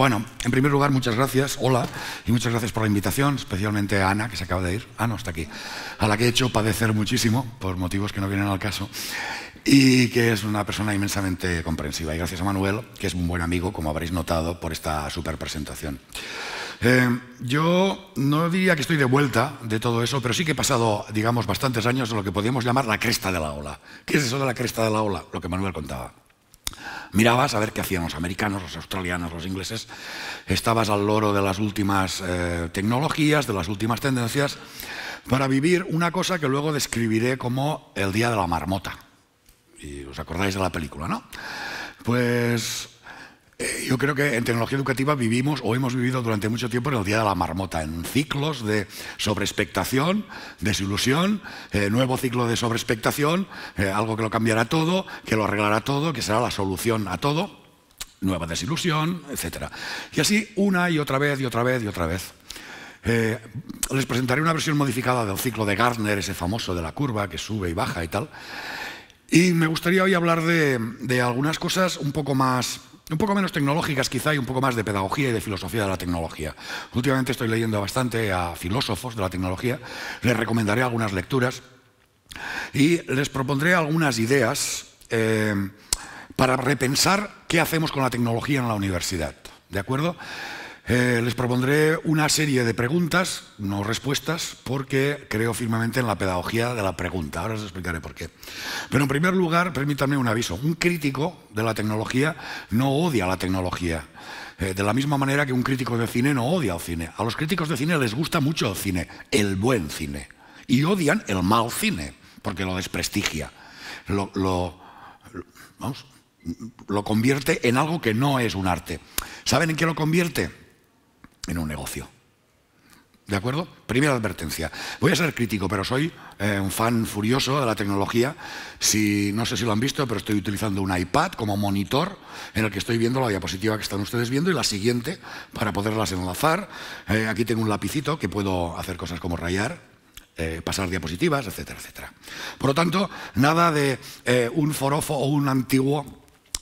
Bueno, en primer lugar, muchas gracias, hola, y muchas gracias por la invitación, especialmente a Ana, que se acaba de ir. Ah, no, está aquí. A la que he hecho padecer muchísimo, por motivos que no vienen al caso, y que es una persona inmensamente comprensiva. Y gracias a Manuel, que es un buen amigo, como habréis notado, por esta super presentación. Eh, yo no diría que estoy de vuelta de todo eso, pero sí que he pasado, digamos, bastantes años en lo que podríamos llamar la cresta de la ola. ¿Qué es eso de la cresta de la ola? Lo que Manuel contaba. Mirabas a ver qué hacían los americanos, los australianos, los ingleses. Estabas al loro de las últimas eh, tecnologías, de las últimas tendencias, para vivir una cosa que luego describiré como el Día de la Marmota. Y os acordáis de la película, ¿no? Pues eh, yo creo que en tecnología educativa vivimos o hemos vivido durante mucho tiempo en el día de la marmota, en ciclos de sobreexpectación, desilusión, eh, nuevo ciclo de sobreexpectación, eh, algo que lo cambiará todo, que lo arreglará todo, que será la solución a todo, nueva desilusión, etc. Y así una y otra vez y otra vez y otra vez. les presentaré una versión modificada del ciclo de Gardner, ese famoso de la curva que sube y baja y tal. Y me gustaría hoy hablar de algunas cosas un poco más un poco menos tecnológicas quizá y un poco más de pedagogía y de filosofía de la tecnología. Últimamente estoy leyendo bastante a filósofos de la tecnología, les recomendaré algunas lecturas y les propondré algunas ideas eh, para repensar qué hacemos con la tecnología en la universidad. ¿De acuerdo? Eh, les propondré una serie de preguntas, no respuestas, porque creo firmemente en la pedagogía de la pregunta. Ahora os explicaré por qué. Pero en primer lugar, permítanme un aviso. Un crítico de la tecnología no odia la tecnología. Eh, de la misma manera que un crítico de cine no odia el cine. A los críticos de cine les gusta mucho el cine, el buen cine. Y odian el mal cine, porque lo desprestigia. vamos, lo convierte en algo que no es un arte. ¿Saben en qué lo convierte? en un negocio. ¿De acuerdo? Primera advertencia. Voy a ser crítico, pero soy eh, un fan furioso de la tecnología. no sé si lo han visto, pero estoy utilizando un iPad como monitor en el que estoy viendo la diapositiva que están ustedes viendo y la siguiente para poderlas enlazar. Eh, aquí tengo un lapicito que puedo hacer cosas como rayar, eh, pasar diapositivas, etcétera, etcétera. Por lo tanto, nada de un forofo o un antiguo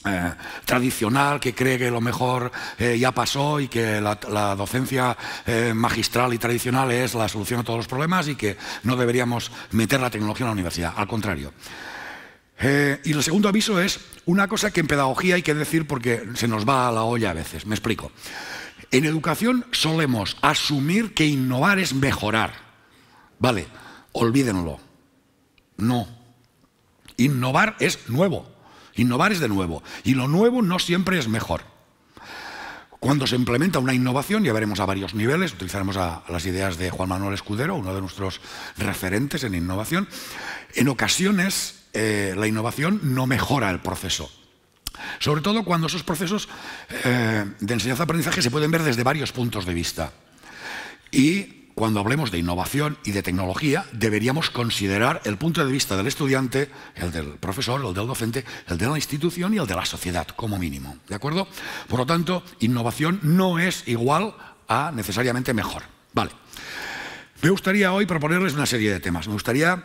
eh, tradicional que cree que lo mejor eh, ya pasó y que la, docencia eh, magistral y tradicional es la solución a todos los problemas y que no deberíamos meter la tecnología en la universidad, al contrario. y el segundo aviso es una cosa que en pedagogía hay que decir porque se nos va a la olla a veces, me explico. En educación solemos asumir que innovar es mejorar. Vale, olvídenlo. No. Innovar es nuevo. Innovar es de nuevo. Y lo nuevo no siempre es mejor. Cuando se implementa una innovación, ya veremos a varios niveles, utilizaremos las ideas de Juan Manuel Escudero, uno de nuestros referentes en innovación. En ocasiones, eh, la innovación no mejora el proceso. Sobre todo cuando esos procesos eh, de enseñanza-aprendizaje se pueden ver desde varios puntos de vista. Y cuando hablemos de innovación y de tecnología, deberíamos considerar el punto de vista del estudiante, el del profesor, el del docente, el de la institución y el de la sociedad, como mínimo. ¿De acuerdo? Por lo tanto, innovación no es igual a necesariamente mejor. Vale. Me gustaría hoy proponerles una serie de temas. Me gustaría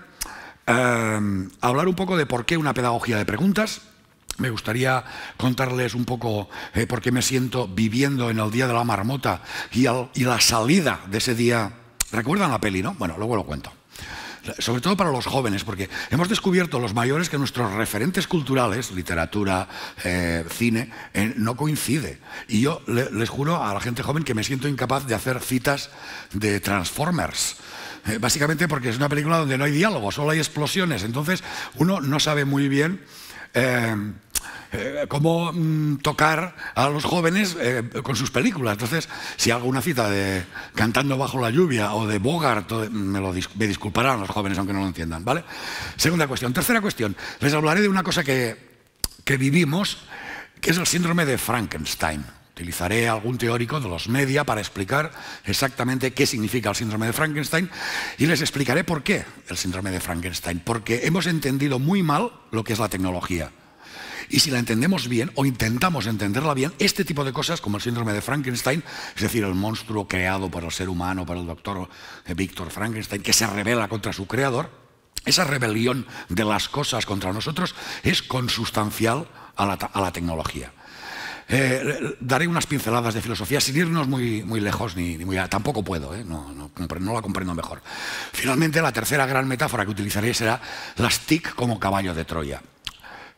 em, hablar un poco de por qué una pedagogía de preguntas, me gustaría contarles un poco eh, por qué me siento viviendo en el día de la marmota y la salida de ese día Recuerdan la peli, ¿no? Bueno, luego lo cuento. Sobre todo para los jóvenes, porque hemos descubierto los mayores que nuestros referentes culturales, literatura, eh, cine, eh, no coincide. Y yo les juro a la gente joven que me siento incapaz de hacer citas de Transformers eh, básicamente porque es una película donde no hay diálogo, solo hay explosiones. Entonces uno no sabe muy bien eh, cómo mm, tocar a los jóvenes eh, con sus películas. Entonces, si hago una cita de Cantando bajo la lluvia o de Bogart, me, disculparán los jóvenes aunque no lo entiendan, ¿vale? Segunda cuestión. Tercera cuestión. Les hablaré de una cosa que, que vivimos, que es el síndrome de Frankenstein. Utilizaré algún teórico de los media para explicar exactamente qué significa el síndrome de Frankenstein y les explicaré por qué el síndrome de Frankenstein, porque hemos entendido muy mal lo que es la tecnología. Y si la entendemos bien o intentamos entenderla bien, este tipo de cosas, como el síndrome de Frankenstein, es decir, el monstruo creado por el ser humano, por el doctor eh, Víctor Frankenstein, que se revela contra su creador, esa rebelión de las cosas contra nosotros es consustancial a la, tecnología. Eh, daré unas pinceladas de filosofía sin irnos muy, muy lejos, ni, tampoco puedo, eh, no, no, la comprendo mejor. Finalmente, la tercera gran metáfora que utilizaré será las TIC como caballo de Troya.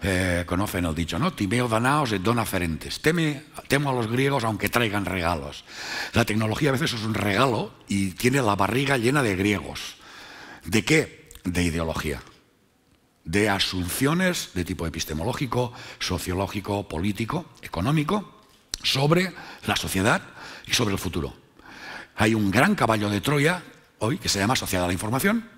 Eh, conocen el dicho, ¿no? Timeo danaos de dona ferentes. Teme, temo a los griegos aunque traigan regalos. La tecnología a veces es un regalo y tiene la barriga llena de griegos. ¿De qué? De ideología. De asunciones de tipo epistemológico, sociológico, político, económico, sobre la sociedad y sobre el futuro. Hay un gran caballo de Troya hoy que se llama Sociedad de la Información,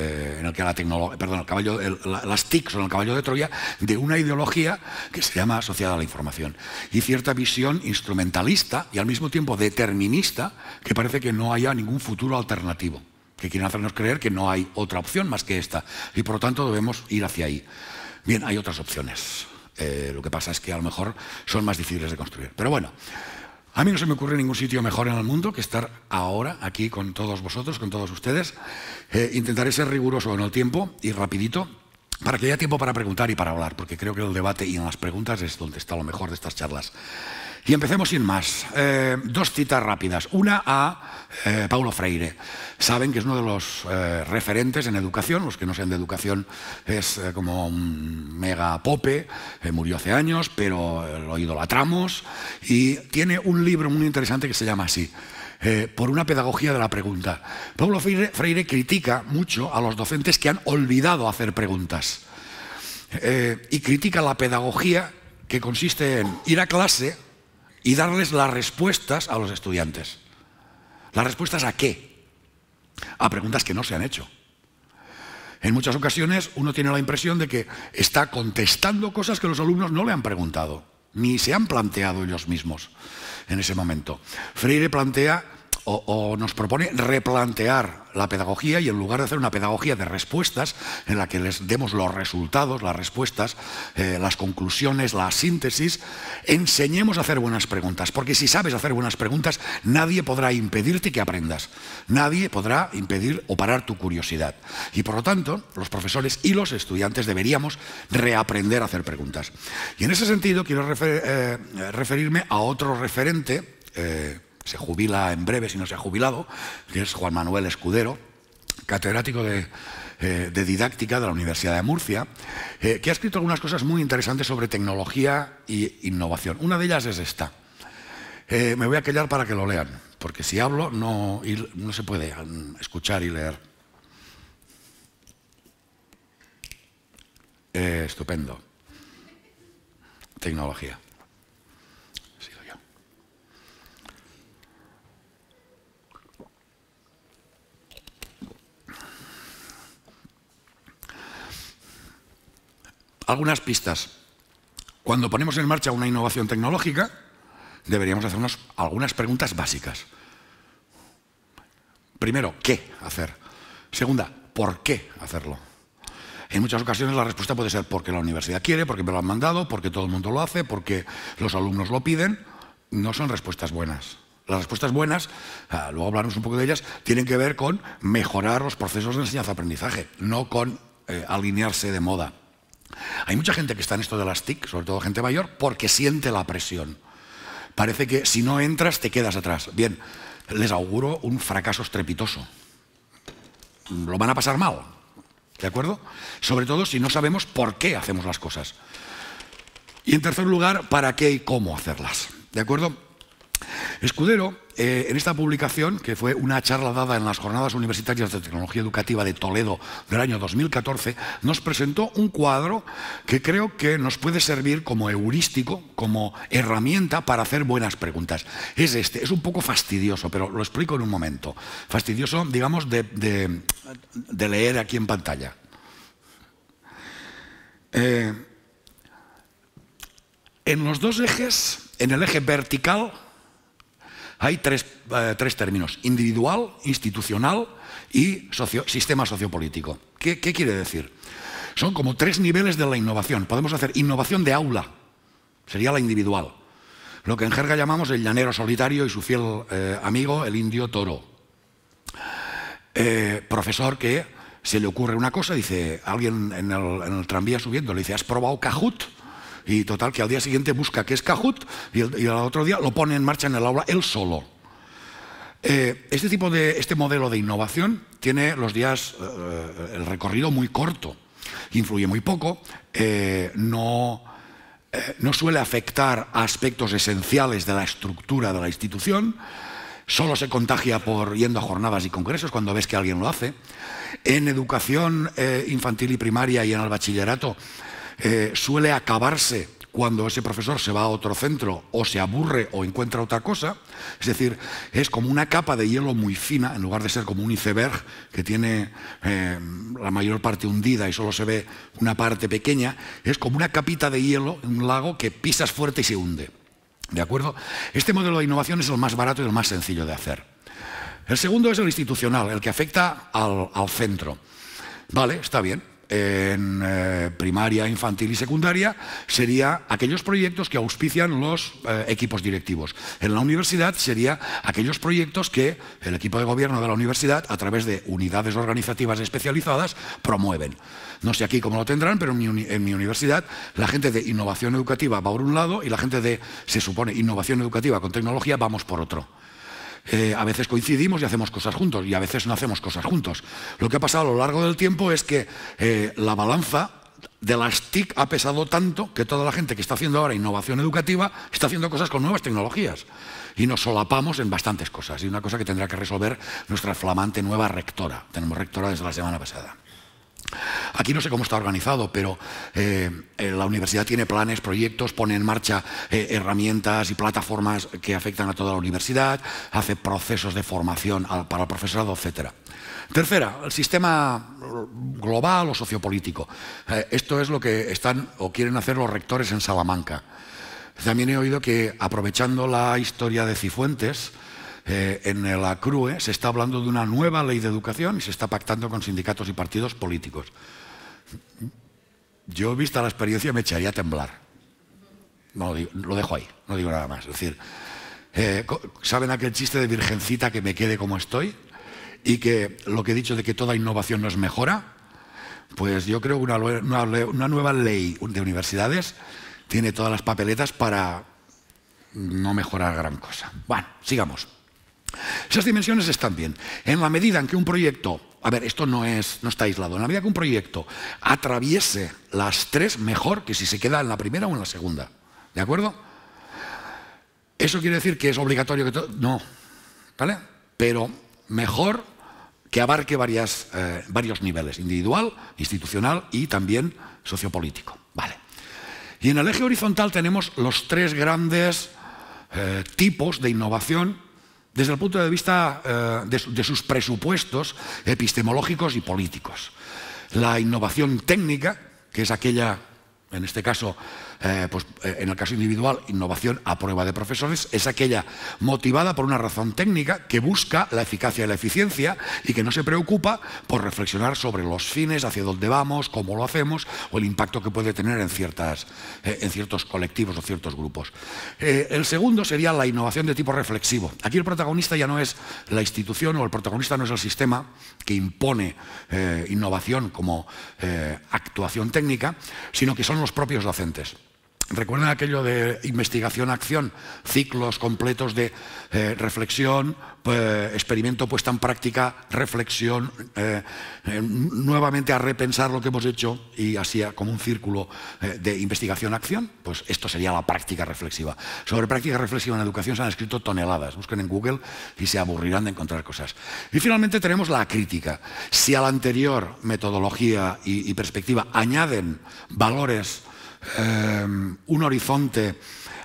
eh, en el que la tecnología, perdón, el caballo, las TIC son el caballo de Troya, de una ideología que se llama asociada a la información y cierta visión instrumentalista y al mismo tiempo determinista que parece que no haya ningún futuro alternativo, que quieren hacernos creer que no hay otra opción más que esta y por lo tanto debemos ir hacia ahí. Bien, hay otras opciones. Eh, lo que pasa es que a lo mejor son más difíciles de construir. Pero bueno, a mí no se me ocurre ningún sitio mejor en el mundo que estar ahora aquí con todos vosotros, con todos ustedes. Eh, intentaré ser riguroso en el tiempo y rapidito para que haya tiempo para preguntar y para hablar, porque creo que el debate y en las preguntas es donde está lo mejor de estas charlas. Y empecemos sin más. Eh, dos citas rápidas. Una a eh, Paulo Freire. Saben que es uno de los eh, referentes en educación, los que no sean de educación es como un mega pope, murió hace años, pero lo idolatramos. Y tiene un libro muy interesante que se llama así, por una pedagogía de la pregunta. Paulo Freire, critica mucho a los docentes que han olvidado hacer preguntas y critica la pedagogía que consiste en ir a clase y darles las respuestas a los estudiantes. ¿Las respuestas a qué? A preguntas que no se han hecho. En muchas ocasiones uno tiene la impresión de que está contestando cosas que los alumnos no le han preguntado, ni se han planteado ellos mismos en ese momento. Freire plantea o, nos propone replantear la pedagogía y en lugar de hacer una pedagogía de respuestas en la que les demos los resultados, las respuestas, eh, las conclusiones, la síntesis, enseñemos a hacer buenas preguntas, porque si sabes hacer buenas preguntas, nadie podrá impedirte que aprendas, nadie podrá impedir o parar tu curiosidad. Y por lo tanto, los profesores y los estudiantes deberíamos reaprender a hacer preguntas. Y en ese sentido quiero eh, referirme a otro referente. Eh, se jubila en breve si no se ha jubilado, que es Juan Manuel Escudero, catedrático de, eh, didáctica de la Universidad de Murcia, eh, que ha escrito algunas cosas muy interesantes sobre tecnología e innovación. Una de ellas es esta. Eh, me voy a callar para que lo lean, porque si hablo no, no se puede mm, escuchar y leer. estupendo. Tecnología. Algunas pistas. Cuando ponemos en marcha una innovación tecnológica, deberíamos hacernos algunas preguntas básicas. Primero, ¿qué hacer? Segunda, ¿por qué hacerlo? En muchas ocasiones la respuesta puede ser porque la universidad quiere, porque me lo han mandado, porque todo el mundo lo hace, porque los alumnos lo piden. No son respuestas buenas. Las respuestas buenas, ah, luego hablaremos un poco de ellas, tienen que ver con mejorar los procesos de enseñanza-aprendizaje, no con eh, alinearse de moda. Hay mucha gente que está en esto de las TIC, sobre todo gente mayor, porque siente la presión. Parece que si no entras te quedas atrás. Bien, les auguro un fracaso estrepitoso. Lo van a pasar mal, ¿de acuerdo? Sobre todo si no sabemos por qué hacemos las cosas. Y en tercer lugar, para qué y cómo hacerlas, ¿de acuerdo? Escudero, eh, en esta publicación, que fue una charla dada en las Jornadas Universitarias de Tecnología Educativa de Toledo del año 2014, nos presentó un cuadro que creo que nos puede servir como heurístico, como herramienta para hacer buenas preguntas. Es este, es un poco fastidioso, pero lo explico en un momento. Fastidioso, digamos, de, leer aquí en pantalla. Eh, en los dos ejes, en el eje vertical, hay eh, tres, términos, individual, institucional y sistema sociopolítico. ¿Qué, quiere decir? Son como tres niveles de la innovación. Podemos hacer innovación de aula, sería la individual. Lo que en jerga llamamos el llanero solitario y su fiel eh, amigo, el indio toro. Eh, profesor que se le ocurre una cosa, dice alguien en el, en el tranvía subiendo, le dice, ¿has probado Cajut? Y total, que al día siguiente busca qué es Kahoot y, al otro día lo pone en marcha en el aula él solo. Eh, este tipo de este modelo de innovación tiene los días eh, eh, el recorrido muy corto, influye muy poco, no, no suele afectar a aspectos esenciales de la estructura de la institución, solo se contagia por yendo a jornadas y congresos cuando ves que alguien lo hace. En educación infantil y primaria y en el bachillerato eh, suele acabarse cuando ese profesor se va a otro centro o se aburre o encuentra otra cosa. Es decir, es como una capa de hielo muy fina, en lugar de ser como un iceberg que tiene eh, la mayor parte hundida y solo se ve una parte pequeña, es como una capita de hielo en un lago que pisas fuerte y se hunde. ¿De acuerdo? Este modelo de innovación es el más barato y el más sencillo de hacer. El segundo es el institucional, el que afecta al centro. Vale, está bien, en eh, primaria, infantil y secundaria sería aquellos proyectos que auspician los eh, equipos directivos. En la universidad sería aquellos proyectos que el equipo de gobierno de la universidad, a través de unidades organizativas especializadas, promueven. No sé aquí cómo lo tendrán, pero en mi universidad la gente de innovación educativa va por un lado y la gente de, se supone, innovación educativa con tecnología vamos por otro. Eh, a veces coincidimos y hacemos cosas juntos y a veces no hacemos cosas juntos. Lo que ha pasado a lo largo del tiempo es que eh, la balanza de las TIC ha pesado tanto que toda la gente que está haciendo ahora innovación educativa está haciendo cosas con nuevas tecnologías y nos solapamos en bastantes cosas. Y una cosa que tendrá que resolver nuestra flamante nueva rectora. Tenemos rectora desde la semana pasada. Aquí no sé cómo está organizado, pero eh, eh, la universidad tiene planes, proyectos, pone en marcha eh, herramientas y plataformas que afectan a toda la universidad, hace procesos de formación para el profesorado, etc. Tercera, el sistema global o sociopolítico. esto es lo que están o quieren hacer los rectores en Salamanca. También he oído que aprovechando la historia de Cifuentes, eh, en la CRUE se está hablando de una nueva ley de educación y se está pactando con sindicatos y partidos políticos. Yo, vista la experiencia, me echaría a temblar. lo dejo ahí, no digo nada más. Es decir, eh, ¿saben aquel chiste de virgencita que me quede como estoy? Y que lo que he dicho de que toda innovación no es mejora, pues yo creo que una nueva ley de universidades tiene todas las papeletas para no mejorar gran cosa. Bueno, sigamos. Esas dimensiones están bien. En la medida en que un proyecto, a ver, esto no, es, no está aislado, en la medida que un proyecto atraviese las tres, mejor que si se queda en la primera o en la segunda. ¿De acuerdo? ¿Eso quiere decir que es obligatorio que todo? No. ¿Vale? Pero mejor que abarque eh, varios niveles, individual, institucional y también sociopolítico. Vale. Y en el eje horizontal tenemos los tres grandes eh, tipos de innovación desde el punto de vista eh, de sus presupuestos epistemológicos y políticos. La innovación técnica, que es aquella, en este caso, eh, pues, eh, en el caso individual, innovación a prueba de profesores, es aquella motivada por una razón técnica que busca la eficacia y la eficiencia y que no se preocupa por reflexionar sobre los fines, hacia dónde vamos, cómo lo hacemos o el impacto que puede tener en, eh, ciertos colectivos o ciertos grupos. el segundo sería la innovación de tipo reflexivo. Aquí el protagonista ya no es la institución o el protagonista no es el sistema que impone innovación como actuación técnica, sino que son los propios docentes. Recuerden aquello de investigación-acción, ciclos completos de eh, reflexión, pues, experimento puesta en práctica, reflexión, eh, eh, nuevamente a repensar lo que hemos hecho y así como un círculo de investigación-acción, pues esto sería la práctica reflexiva. Sobre práctica reflexiva en educación se han escrito toneladas, busquen en Google y se aburrirán de encontrar cosas. Y finalmente tenemos la crítica. Si a la anterior metodología y perspectiva añaden valores, eh, un horizonte,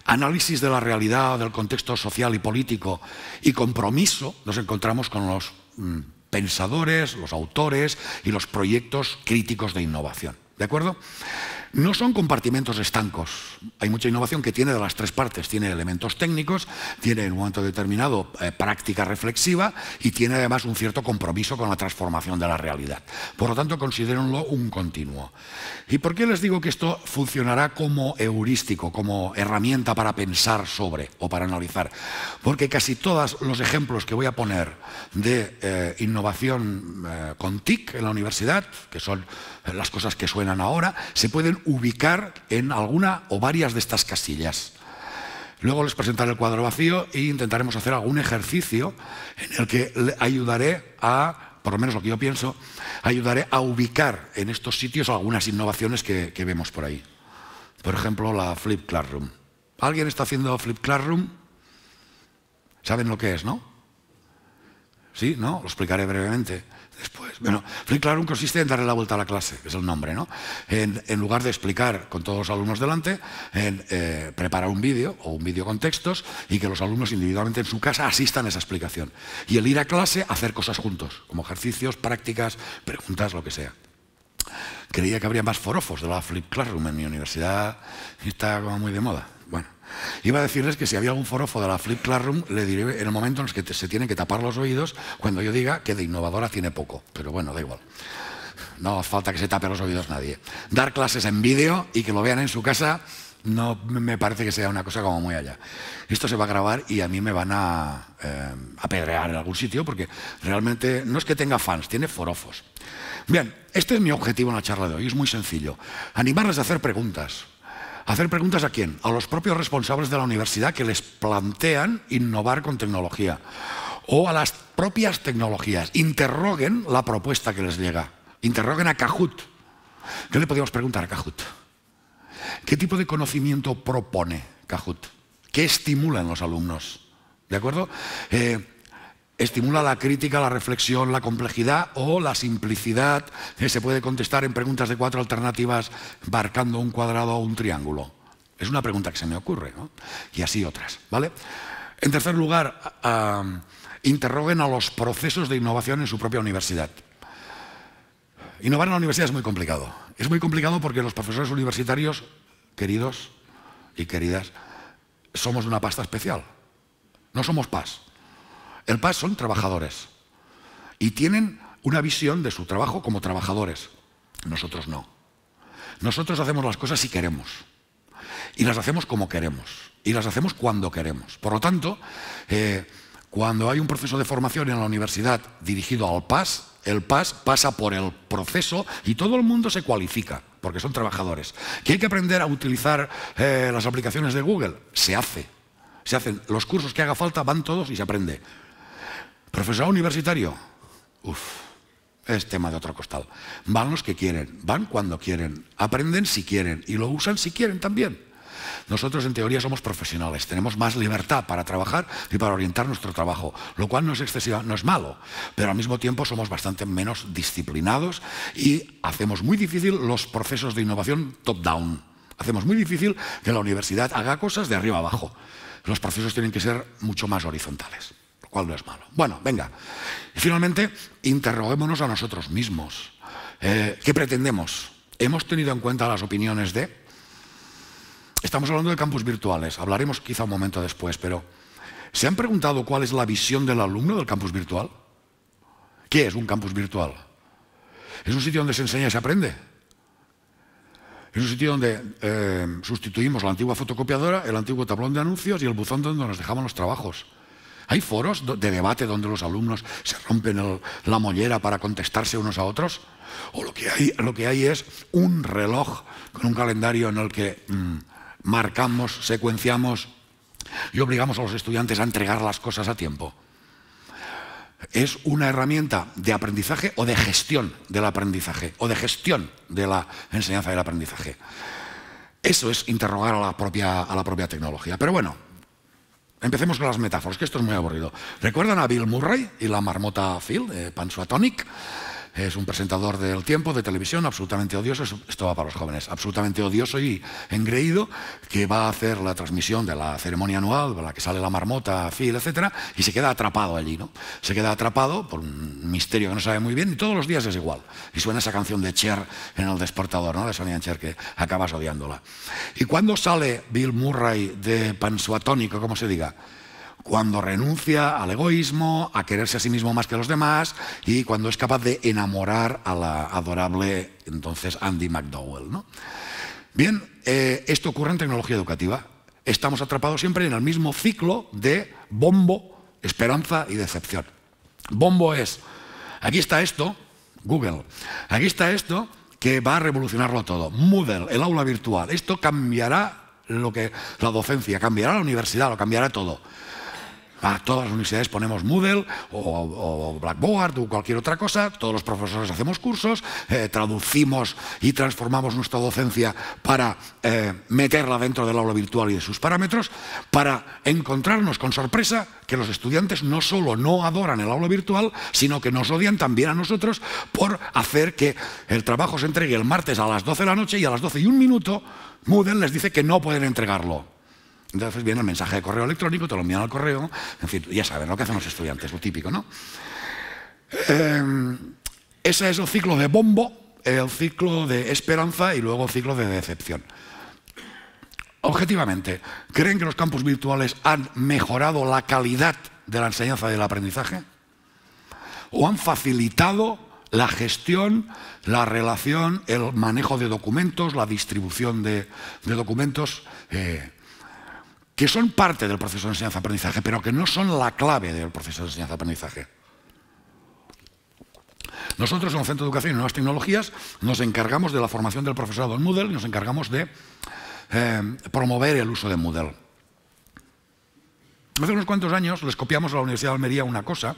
análisis de la realidad, del contexto social y político y compromiso, nos encontramos con los mm, pensadores, los autores y los proyectos críticos de innovación. ¿De acuerdo? No son compartimentos estancos. Hay mucha innovación que tiene de las tres partes. Tiene elementos técnicos, tiene en un momento determinado eh, práctica reflexiva y tiene además un cierto compromiso con la transformación de la realidad. Por lo tanto, considérenlo un continuo. ¿Y por qué les digo que esto funcionará como heurístico, como herramienta para pensar sobre o para analizar? Porque casi todos los ejemplos que voy a poner de eh, innovación eh, con TIC en la universidad, que son las cosas que suenan ahora, se pueden ubicar en alguna o varias de estas casillas. Luego les presentaré el cuadro vacío e intentaremos hacer algún ejercicio en el que ayudaré a, por lo menos lo que yo pienso, ayudaré a ubicar en estos sitios algunas innovaciones que, que vemos por ahí. Por ejemplo, la Flip Classroom. ¿Alguien está haciendo Flip Classroom? ¿Saben lo que es, no? Sí, ¿no? Lo explicaré brevemente. Después, bueno, Flip Classroom consiste en darle la vuelta a la clase, es el nombre, ¿no? En, lugar de explicar con todos los alumnos delante, en, eh, preparar un vídeo o un vídeo con textos y que los alumnos individualmente en su casa asistan a esa explicación. Y el ir a clase, hacer cosas juntos, como ejercicios, prácticas, preguntas, lo que sea. Creía que habría más forofos de la Flip Classroom en mi universidad y está como muy de moda. Iba a decirles que si había algún forofo de la Flip Classroom, le diré en el momento en el que se tienen que tapar los oídos cuando yo diga que de innovadora tiene poco. Pero bueno, da igual. No falta que se tape los oídos nadie. Dar clases en vídeo y que lo vean en su casa no me parece que sea una cosa como muy allá. Esto se va a grabar y a mí me van a eh, apedrear en algún sitio porque realmente no es que tenga fans, tiene forofos. Bien, este es mi objetivo en la charla de hoy, es muy sencillo. Animarles a hacer preguntas. Hacer preguntas a quién? A los propios responsables de la universidad que les plantean innovar con tecnología. O a las propias tecnologías. Interroguen la propuesta que les llega. Interroguen a Cajut. ¿Qué le podríamos preguntar a Cajut? ¿Qué tipo de conocimiento propone Cajut? ¿Qué estimulan los alumnos? ¿De acuerdo? Eh, estimula la crítica, la reflexión, la complejidad o la simplicidad se puede contestar en preguntas de cuatro alternativas barcando un cuadrado o un triángulo. Es una pregunta que se me ocurre, ¿no? Y así otras, ¿vale? En tercer lugar, interroguen a los procesos de innovación en su propia universidad. Innovar en la universidad es muy complicado. Es muy complicado porque los profesores universitarios, queridos y queridas, somos una pasta especial. No somos paz. El PAS son trabajadores y tienen una visión de su trabajo como trabajadores. Nosotros no. Nosotros hacemos las cosas si queremos y las hacemos como queremos y las hacemos cuando queremos. Por lo tanto, eh, cuando hay un proceso de formación en la universidad dirigido al PAS, el PAS pasa por el proceso y todo el mundo se cualifica, porque son trabajadores. ¿Que hay que aprender a utilizar eh, las aplicaciones de Google? Se hace. Se hacen los cursos que haga falta, van todos y se aprende. Profesor universitario, es tema de otro costado. Van los que quieren, van cuando quieren, aprenden si quieren y lo usan si quieren también. Nosotros en teoría somos profesionales, tenemos más libertad para trabajar y para orientar nuestro trabajo, lo cual no es excesivo, no es malo, pero al mismo tiempo somos bastante menos disciplinados y hacemos muy difícil los procesos de innovación top-down. Hacemos muy difícil que la universidad haga cosas de arriba abajo. Los procesos tienen que ser mucho más horizontales cuál no es malo. Bueno, venga. Y finalmente, interroguémonos a nosotros mismos. Eh, ¿Qué pretendemos? ¿Hemos tenido en cuenta las opiniones de... Estamos hablando de campus virtuales, hablaremos quizá un momento después, pero ¿se han preguntado cuál es la visión del alumno del campus virtual? ¿Qué es un campus virtual? ¿Es un sitio donde se enseña y se aprende? Es un sitio donde eh, sustituimos la antigua fotocopiadora, el antiguo tablón de anuncios y el buzón donde nos dejaban los trabajos. Hay foros de debate donde los alumnos se rompen la mollera para contestarse unos a otros. O lo que, hay, es un reloj con un calendario en el que mm, marcamos, secuenciamos y obligamos a los estudiantes a entregar las cosas a tiempo. Es una herramienta de aprendizaje o de gestión del aprendizaje o de gestión de la enseñanza del aprendizaje. Eso es interrogar a la propia, a la propia tecnología. Pero bueno, Empecemos con las metáforas, que esto es muy aburrido. ¿Recuerdan a Bill Murray y la marmota Phil, eh, es un presentador del tiempo, de televisión, absolutamente odioso, esto va para los jóvenes, absolutamente odioso y engreído, que va a hacer la transmisión de la ceremonia anual, la que sale la marmota, Phil, etc., y se queda atrapado allí, ¿no? Se queda atrapado por un misterio que no sabe muy bien y todos los días es igual. Y suena esa canción de Cher en El Desportador, ¿no? De Sonia Cher, que acabas odiándola. Y cuando sale Bill Murray de Pansuatónico, como se diga, cuando renuncia al egoísmo, a quererse a sí mismo más que a los demás y cuando es capaz de enamorar a la adorable entonces Andy McDowell. ¿no? Bien, eh, esto ocurre en tecnología educativa. Estamos atrapados siempre en el mismo ciclo de bombo, esperanza y decepción. Bombo es, aquí está esto, Google, aquí está esto que va a revolucionarlo todo. Moodle, el aula virtual, esto cambiará lo que la docencia, cambiará la universidad, lo cambiará todo todas las universidades ponemos Moodle o, Blackboard o cualquier otra cosa, todos los profesores hacemos cursos, eh, traducimos y transformamos nuestra docencia para eh, meterla dentro del aula virtual y de sus parámetros, para encontrarnos con sorpresa que los estudiantes no solo no adoran el aula virtual, sino que nos odian también a nosotros por hacer que el trabajo se entregue el martes a las 12 de la noche y a las 12 y un minuto Moodle les dice que no pueden entregarlo. Entonces viene el mensaje de correo electrónico, te lo envían al correo, en fin, ya saben lo que hacen los estudiantes, lo típico, ¿no? Em, ese es el ciclo de bombo, el ciclo de esperanza y luego el ciclo de decepción. Objetivamente, ¿creen que los campus virtuales han mejorado la calidad de la enseñanza y del aprendizaje? ¿O han facilitado la gestión, la relación, el manejo de documentos, la distribución de, documentos? Eh, que son parte del proceso de enseñanza-aprendizaje, pero que no son la clave del proceso de enseñanza-aprendizaje. Nosotros en el Centro de Educación y Nuevas Tecnologías nos encargamos de la formación del profesorado en Moodle y nos encargamos de eh, promover el uso de Moodle. Hace unos cuantos años les copiamos a la Universidad de Almería una cosa.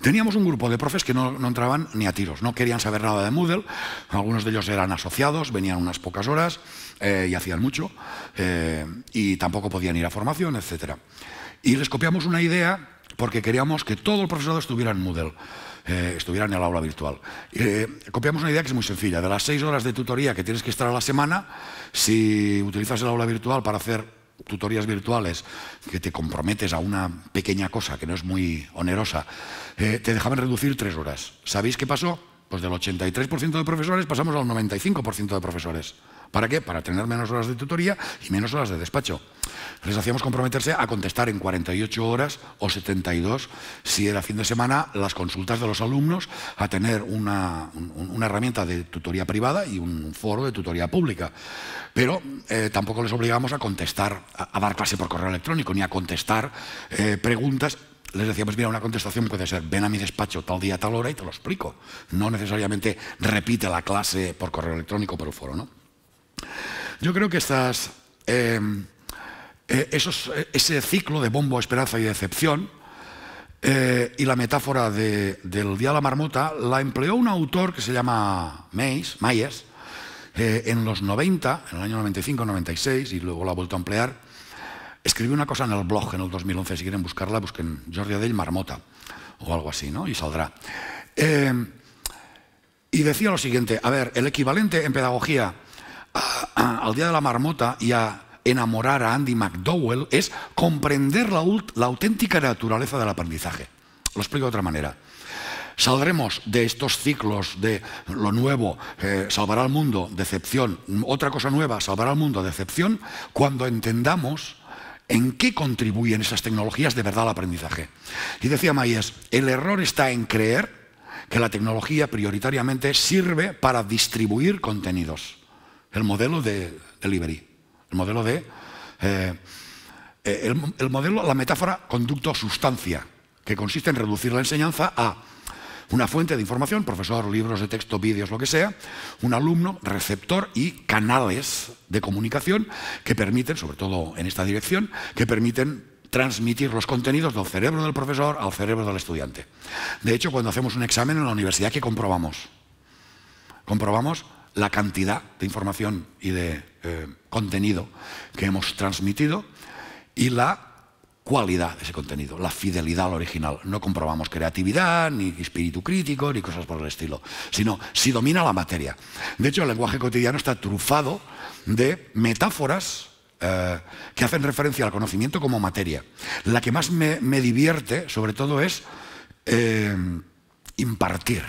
Teníamos un grupo de profes que no entraban ni a tiros, no querían saber nada de Moodle. Algunos de ellos eran asociados, venían unas pocas horas eh, y hacían mucho, eh, y tampoco podían ir a formación, etc. Y les copiamos una idea porque queríamos que todo el profesorado estuviera en Moodle, eh, estuviera en el aula virtual. Eh, copiamos una idea que es muy sencilla. De las seis horas de tutoría que tienes que estar a la semana, si utilizas el aula virtual para hacer tutorías virtuales que te comprometes a una pequeña cosa que no es muy onerosa, te dejaban reducir tres horas. ¿Sabéis qué pasó? Pues del 83% de profesores pasamos al 95% de profesores. ¿Para qué? Para tener menos horas de tutoría y menos horas de despacho. Les hacíamos comprometerse a contestar en 48 horas o 72, si era fin de semana, las consultas de los alumnos, a tener una, herramienta de tutoría privada y un foro de tutoría pública. Pero eh, tampoco les obligamos a contestar, a, dar clase por correo electrónico, ni a contestar eh, preguntas les decíamos, mira, una contestación puede ser, ven a mi despacho tal día, tal hora y te lo explico. No necesariamente repite la clase por correo electrónico, por el foro, ¿no? Yo creo que em, eh, eh, ese ciclo de bombo, esperanza y decepción eh, y la metáfora del día la marmota la empleó un autor que se llama Mays, Myers en los 90, en el año 95-96 y luego la ha vuelto a emplear. Escribió una cosa en el blog en el 2011, si quieren buscarla, busquen Jordi Adell Marmota o algo así, ¿no? Y saldrá. Em, y decía lo siguiente, a ver, el equivalente en pedagogía al Día de la Marmota y a enamorar a Andy McDowell es comprender la, auténtica naturaleza del aprendizaje. Lo explico de otra manera. Saldremos de estos ciclos de lo nuevo, eh, salvará al mundo, decepción, otra cosa nueva, salvará al mundo, decepción, cuando entendamos en qué contribuyen esas tecnologías de verdad al aprendizaje. Y decía Mayes, el error está en creer que la tecnología prioritariamente sirve para distribuir contenidos el modelo de delivery, el modelo de... Eh, eh, el, modelo, la metáfora conducto-sustancia, que consiste en reducir la enseñanza a una fuente de información, profesor, libros de texto, vídeos, lo que sea, un alumno, receptor y canales de comunicación que permiten, sobre todo en esta dirección, que permiten transmitir los contenidos del cerebro del profesor al cerebro del estudiante. De hecho, cuando hacemos un examen en la universidad, ¿qué comprobamos? Comprobamos la cantidad de información y de eh, contenido que hemos transmitido y la cualidad de ese contenido, la fidelidad al original. No comprobamos creatividad, ni espíritu crítico, ni cosas por el estilo, sino si domina la materia. De hecho, el lenguaje cotidiano está trufado de metáforas eh, que hacen referencia al conocimiento como materia. La que más me, divierte, sobre todo, es eh, impartir.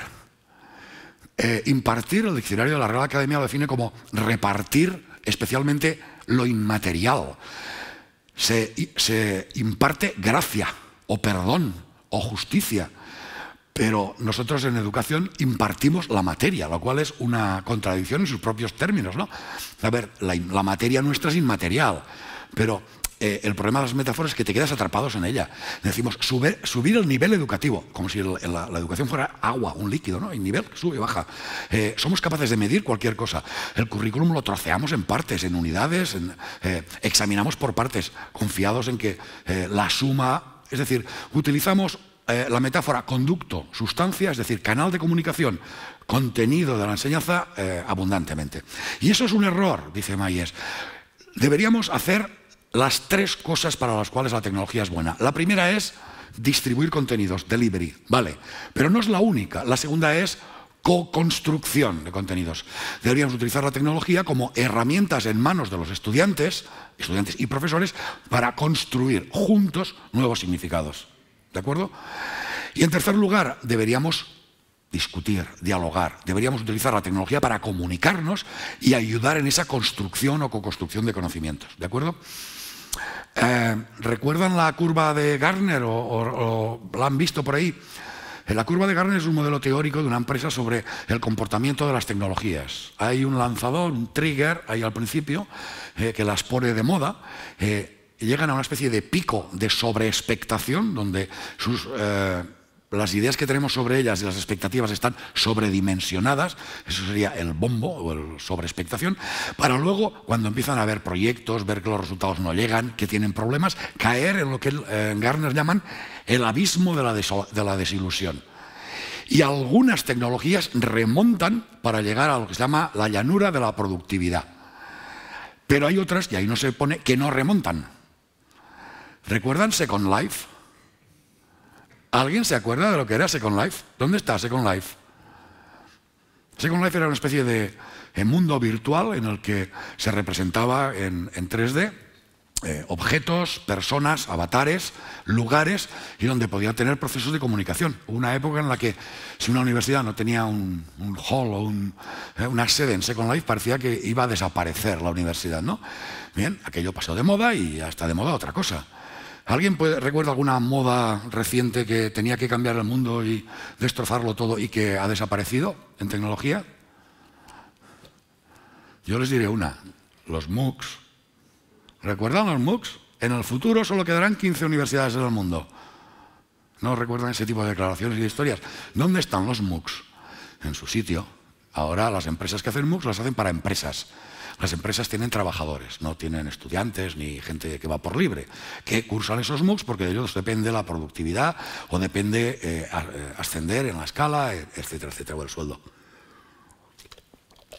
Eh, impartir, el diccionario de la Real Academia lo define como repartir especialmente lo inmaterial. Se, imparte gracia o perdón o justicia, pero nosotros en educación impartimos la materia, lo cual es una contradicción en sus propios términos. ¿no? A ver, la, la materia nuestra es inmaterial, pero eh, el problema de las metáforas es que te quedas atrapados en ella. Decimos subir, el nivel educativo, como si la, educación fuera agua, un líquido, ¿no? El nivel sube y baja. Eh, somos capaces de medir cualquier cosa. El currículum lo troceamos en partes, en unidades, eh, examinamos por partes, confiados en que la suma, es decir, utilizamos la metáfora conducto, sustancia, es decir, canal de comunicación, contenido de la enseñanza abundantemente. Y eso es un error, dice Mayes. Deberíamos hacer las tres cosas para las cuales la tecnología es buena. La primera es distribuir contenidos, delivery, ¿vale? Pero no es la única. La segunda es co-construcción de contenidos. Deberíamos utilizar la tecnología como herramientas en manos de los estudiantes, estudiantes y profesores, para construir juntos nuevos significados. ¿De acuerdo? Y en tercer lugar, deberíamos discutir, dialogar. Deberíamos utilizar la tecnología para comunicarnos y ayudar en esa construcción o co-construcción de conocimientos. ¿De acuerdo? Eh, ¿Recuerdan la curva de Garner o, la han visto por ahí? Eh, la curva de Garner es un modelo teórico de una empresa sobre el comportamiento de las tecnologías. Hay un lanzador, un trigger ahí al principio, eh, que las pone de moda. llegan a una especie de pico de sobreexpectación, donde sus las ideas que tenemos sobre ellas y las expectativas están sobredimensionadas, eso sería el bombo o el sobreexpectación, para luego, cuando empiezan a ver proyectos, ver que los resultados no llegan, que tienen problemas, caer en lo que eh, en Garner llaman el abismo de la, desilusión. Y algunas tecnologías remontan para llegar a lo que se llama la llanura de la productividad. Pero hay otras, y ahí no se pone, que no remontan. ¿Recuerdan con Life? ¿Alguien se acuerda de lo que era Second Life? ¿Dónde está Second Life? Second Life era una especie de mundo virtual en el que se representaba en, 3D eh, objetos, personas, avatares, lugares y donde podía tener procesos de comunicación. Hubo una época en la que si una universidad no tenía un, hall o un, eh, una sede en Second Life parecía que iba a desaparecer la universidad. ¿no? Bien, aquello pasó de moda y hasta de moda otra cosa. ¿Alguien recuerda alguna moda reciente que tenía que cambiar el mundo y destrozarlo todo y que ha desaparecido en tecnología? Yo les diré una, los MOOCs. ¿Recuerdan los MOOCs? En el futuro solo quedarán 15 universidades en el mundo. ¿No recuerdan ese tipo de declaraciones y de historias? ¿Dónde están los MOOCs? En su sitio. Ahora las empresas que hacen MOOCs las hacen para empresas las empresas tienen trabajadores, no tienen estudiantes ni gente que va por libre, que cursan esos MOOCs porque de ellos depende la productividad o depende eh, eh, ascender en la escala, e, etcétera, etcétera, o el sueldo.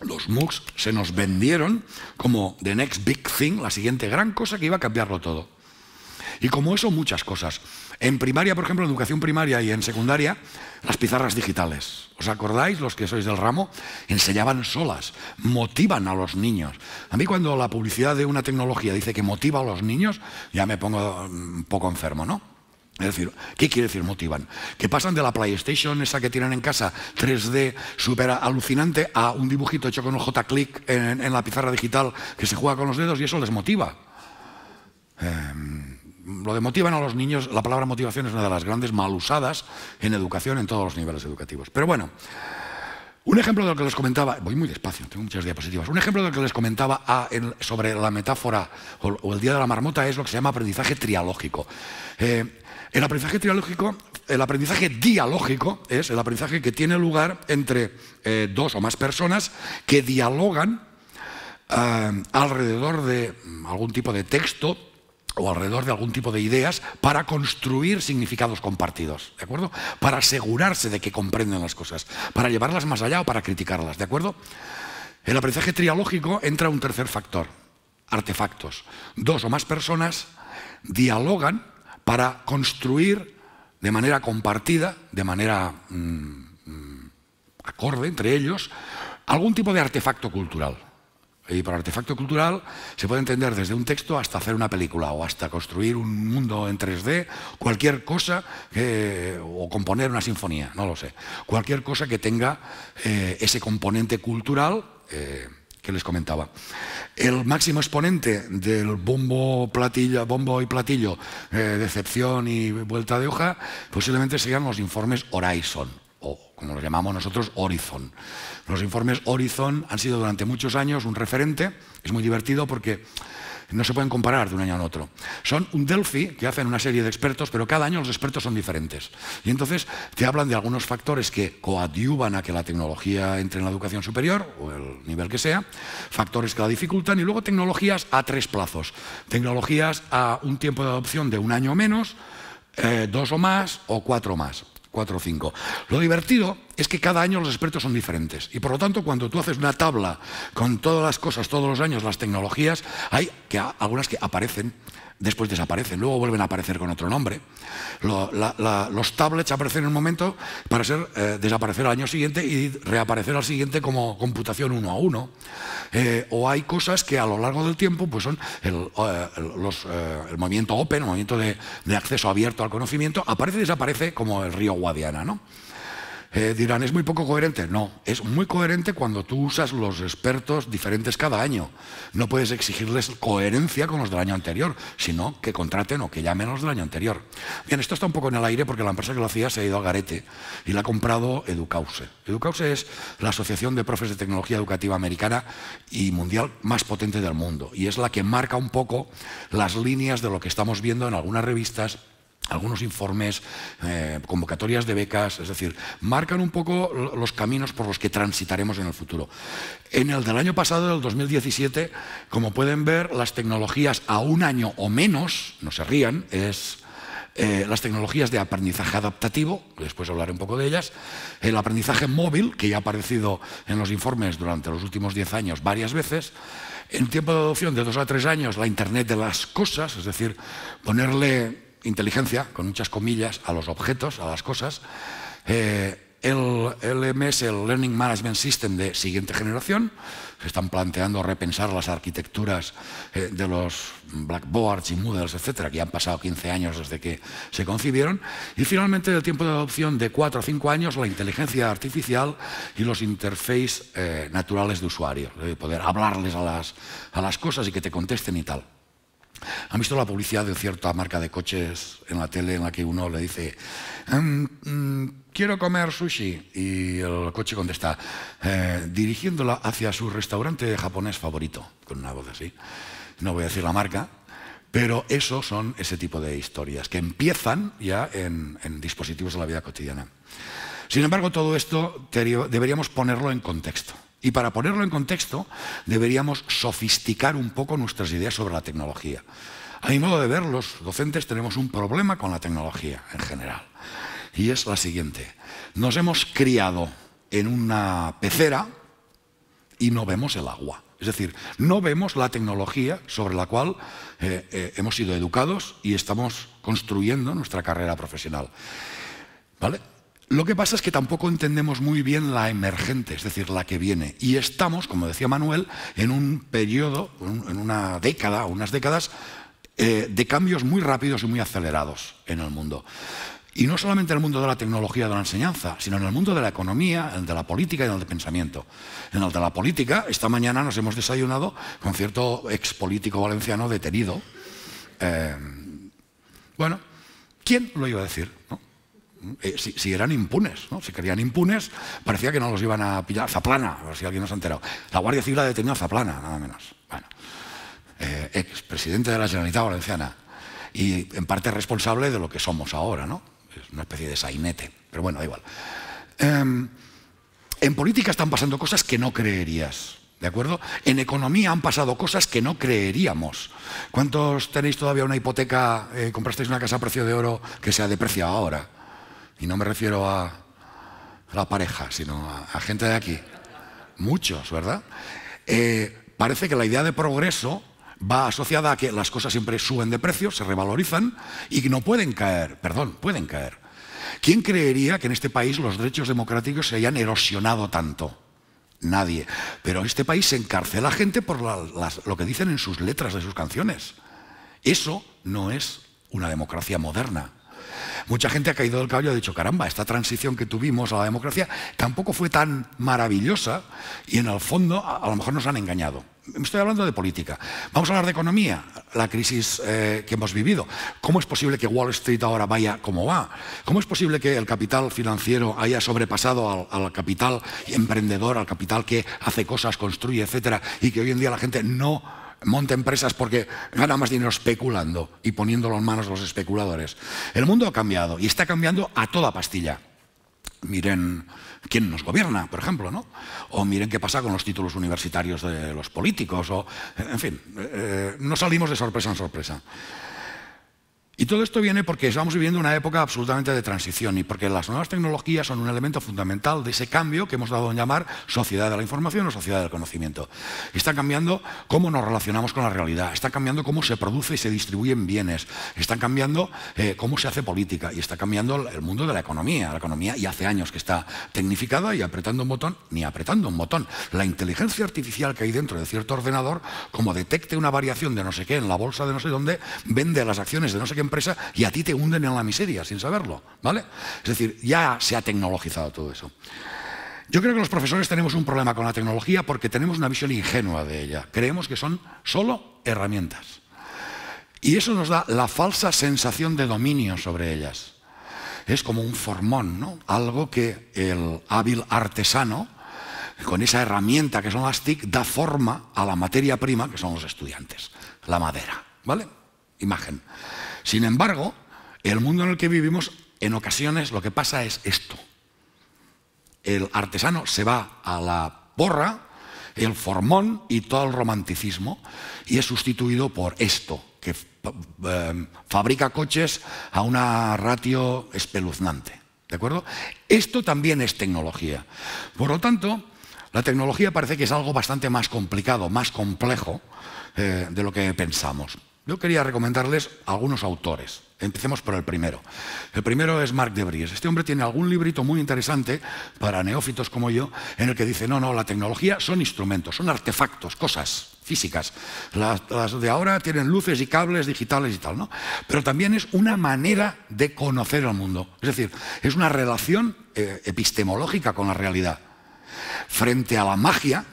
Los MOOCs se nos vendieron como the next big thing, la siguiente gran cosa que iba a cambiarlo todo. Y como eso, muchas cosas. En primaria, por ejemplo, en educación primaria y en secundaria, las pizarras digitales. ¿Os acordáis, los que sois del ramo? Enseñaban solas, motivan a los niños. A mí cuando la publicidad de una tecnología dice que motiva a los niños, ya me pongo mm, un poco enfermo, ¿no? Es decir, ¿qué quiere decir motivan? Que pasan de la PlayStation, esa que tienen en casa, 3D, súper alucinante, a un dibujito hecho con un J-click en, la pizarra digital que se juega con los dedos y eso les motiva. Em, lo de motivan a los niños, la palabra motivación es una de las grandes malusadas en educación en todos los niveles educativos. Pero bueno, un ejemplo de lo que les comentaba, voy muy despacio, tengo muchas diapositivas, un ejemplo de lo que les comentaba ah, sobre la metáfora o, el día de la marmota es lo que se llama aprendizaje trialógico. Eh, el aprendizaje trialógico, el aprendizaje dialógico es el aprendizaje que tiene lugar entre eh, dos o más personas que dialogan eh, alrededor de algún tipo de texto o alrededor de algún tipo de ideas para construir significados compartidos, ¿de acuerdo? Para asegurarse de que comprenden las cosas, para llevarlas más allá o para criticarlas, ¿de acuerdo? El aprendizaje trialógico entra un tercer factor, artefactos. Dos o más personas dialogan para construir de manera compartida, de manera mm, mm, acorde entre ellos, algún tipo de artefacto cultural. Y por artefacto cultural se puede entender desde un texto hasta hacer una película o hasta construir un mundo en 3D, cualquier cosa o componer una sinfonía, no lo sé. Cualquier cosa que tenga eh, ese componente cultural eh, que les comentaba. El máximo exponente del bombo, bombo y platillo, eh, decepción y vuelta de hoja, posiblemente serían los informes Horizon o como lo llamamos nosotros, Horizon. Los informes Horizon han sido durante muchos años un referente, es muy divertido porque no se pueden comparar de un año a otro. Son un Delphi que hacen una serie de expertos, pero cada año los expertos son diferentes. Y entonces te hablan de algunos factores que coadyuvan a que la tecnología entre en la educación superior, o el nivel que sea, factores que la dificultan, y luego tecnologías a tres plazos. Tecnologías a un tiempo de adopción de un año o menos, eh, dos o más, o cuatro o más. 4 o 5. Lo divertido es que cada año los expertos son diferentes. Y por lo tanto, cuando tú haces una tabla con todas las cosas, todos los años, las tecnologías, hay que, algunas que aparecen, después desaparecen, luego vuelven a aparecer con otro nombre. los tablets aparecen en un momento para ser, eh, desaparecer al año siguiente y reaparecer al siguiente como computación uno a uno. Eh, o hay cosas que a lo largo del tiempo pues son eh, el, movimiento open, el movimiento de, de, acceso abierto al conocimiento, aparece y desaparece como el río Guadiana. ¿no? Eh, dirán, es muy poco coherente. No, es muy coherente cuando tú usas los expertos diferentes cada año. No puedes exigirles coherencia con los del año anterior, sino que contraten o que llamen los del año anterior. Bien, esto está un poco en el aire porque la empresa que lo hacía se ha ido a garete y la ha comprado Educause. Educause es la asociación de profes de tecnología educativa americana y mundial más potente del mundo y es la que marca un poco las líneas de lo que estamos viendo en algunas revistas algunos informes, eh, convocatorias de becas, es decir, marcan un poco los caminos por los que transitaremos en el futuro. En el del año pasado, del 2017, como pueden ver, las tecnologías a un año o menos, no se rían, es eh, las tecnologías de aprendizaje adaptativo, después hablaré un poco de ellas, el aprendizaje móvil, que ya ha aparecido en los informes durante los últimos 10 años varias veces, en tiempo de adopción de 2 a 3 años, la Internet de las cosas, es decir, ponerle inteligencia, con muchas comillas, a los objetos, a las cosas. Eh, el LMS, el Learning Management System de siguiente generación, se están planteando repensar las arquitecturas eh, de los Blackboards y Moodles, etcétera, que han pasado 15 años desde que se concibieron. Y finalmente, el tiempo de adopción de 4 o 5 años, la inteligencia artificial y los interfaces eh, naturales de usuario, poder hablarles a las, a las cosas y que te contesten y tal. ¿Han visto la publicidad de cierta marca de coches en la tele en la que uno le dice, em, mm, quiero comer sushi? Y el coche contesta, eh, dirigiéndola hacia su restaurante japonés favorito, con una voz así. No voy a decir la marca, pero eso son ese tipo de historias que empiezan ya en dispositivos de la vida cotidiana. Sin embargo, todo esto deberíamos ponerlo en contexto. Y para ponerlo en contexto, deberíamos sofisticar un poco nuestras ideas sobre la tecnología. A mi modo de ver, los docentes tenemos un problema con la tecnología en general. Y es la siguiente. Nos hemos criado en una pecera y no vemos el agua. Es decir, no vemos la tecnología sobre la cual eh, eh, hemos sido educados y estamos construyendo nuestra carrera profesional. ¿Vale? Lo que pasa es que tampoco entendemos muy bien la emergente, es decir, la que viene. Y estamos, como decía Manuel, en un periodo, en una década, unas décadas, eh, de cambios muy rápidos y muy acelerados en el mundo. Y no solamente en el mundo de la tecnología, de la enseñanza, sino en el mundo de la economía, en el de la política y en el de pensamiento. En el de la política, esta mañana nos hemos desayunado con cierto expolítico valenciano detenido. Eh, bueno, ¿quién lo iba a decir? No? Eh, si, eran impunes, ¿no? si querían impunes, parecía que no los iban a pillar. Zaplana, a ver si alguien nos ha enterado. La Guardia Civil ha detenido a Zaplana, nada menos. Bueno, eh, ex presidente de la Generalitat Valenciana y en parte responsable de lo que somos ahora, ¿no? Es una especie de sainete, pero bueno, da igual. Em, en política están pasando cosas que no creerías. ¿De acuerdo? En economía han pasado cosas que no creeríamos. ¿Cuántos tenéis todavía una hipoteca, eh, comprasteis una casa a precio de oro que se ha depreciado ahora? Y no me refiero a, la pareja, sino a, gente de aquí. Muchos, ¿verdad? Eh, parece que la idea de progreso va asociada a que las cosas siempre suben de precio, se revalorizan y no pueden caer, perdón, pueden caer. ¿Quién creería que en este país los derechos democráticos se hayan erosionado tanto? Nadie. Pero este país se encarcela gente por lo que dicen en sus letras de sus canciones. Eso no es una democracia moderna. Mucha gente ha caído del caballo y ha dicho, caramba, esta transición que tuvimos a la democracia tampoco fue tan maravillosa y en el fondo a, lo mejor nos han engañado. Estoy hablando de política. Vamos a hablar de economía, la crisis eh, que hemos vivido. ¿Cómo es posible que Wall Street ahora vaya como va? ¿Cómo es posible que el capital financiero haya sobrepasado al, al capital emprendedor, al capital que hace cosas, construye, etcétera, y que hoy en día la gente no monta empresas porque gana más dinero especulando y poniéndolo en manos de los especuladores. El mundo ha cambiado y está cambiando a toda pastilla. Miren quién nos gobierna, por ejemplo, ¿no? O miren qué pasa con los títulos universitarios de los políticos, o, en fin, eh, eh, no salimos de sorpresa en sorpresa. Y todo esto viene porque estamos viviendo una época absolutamente de transición y porque las nuevas tecnologías son un elemento fundamental de ese cambio que hemos dado en llamar sociedad de la información o sociedad del conocimiento. Está cambiando cómo nos relacionamos con la realidad, está cambiando cómo se produce y se distribuyen bienes, está cambiando eh, cómo se hace política y está cambiando el mundo de la economía. La economía y hace años que está tecnificada y apretando un botón, ni apretando un botón. La inteligencia artificial que hay dentro de cierto ordenador, como detecte una variación de no sé qué en la bolsa de no sé dónde, vende las acciones de no sé qué y a ti te hunden en la miseria sin saberlo, ¿vale? Es decir, ya se ha tecnologizado todo eso. Yo creo que los profesores tenemos un problema con la tecnología porque tenemos una visión ingenua de ella. Creemos que son solo herramientas. Y eso nos da la falsa sensación de dominio sobre ellas. Es como un formón, ¿no? Algo que el hábil artesano, con esa herramienta que son las TIC, da forma a la materia prima que son los estudiantes, la madera, ¿vale? Imagen. Sin embargo, el mundo en el que vivimos, en ocasiones lo que pasa es esto. El artesano se va a la porra, el formón y todo el romanticismo, y es sustituido por esto, que eh, fabrica coches a una ratio espeluznante. ¿De acuerdo? Esto también es tecnología. Por lo tanto, la tecnología parece que es algo bastante más complicado, más complejo eh, de lo que pensamos. Yo quería recomendarles algunos autores. Empecemos por el primero. El primero es Marc de Bries. Este hombre tiene algún librito muy interesante para neófitos como yo, en el que dice, no, no, la tecnología son instrumentos, son artefactos, cosas físicas. Las, de ahora tienen luces y cables digitales y tal, ¿no? Pero también es una manera de conocer el mundo. Es decir, es una relación eh, epistemológica con la realidad. Frente a la magia,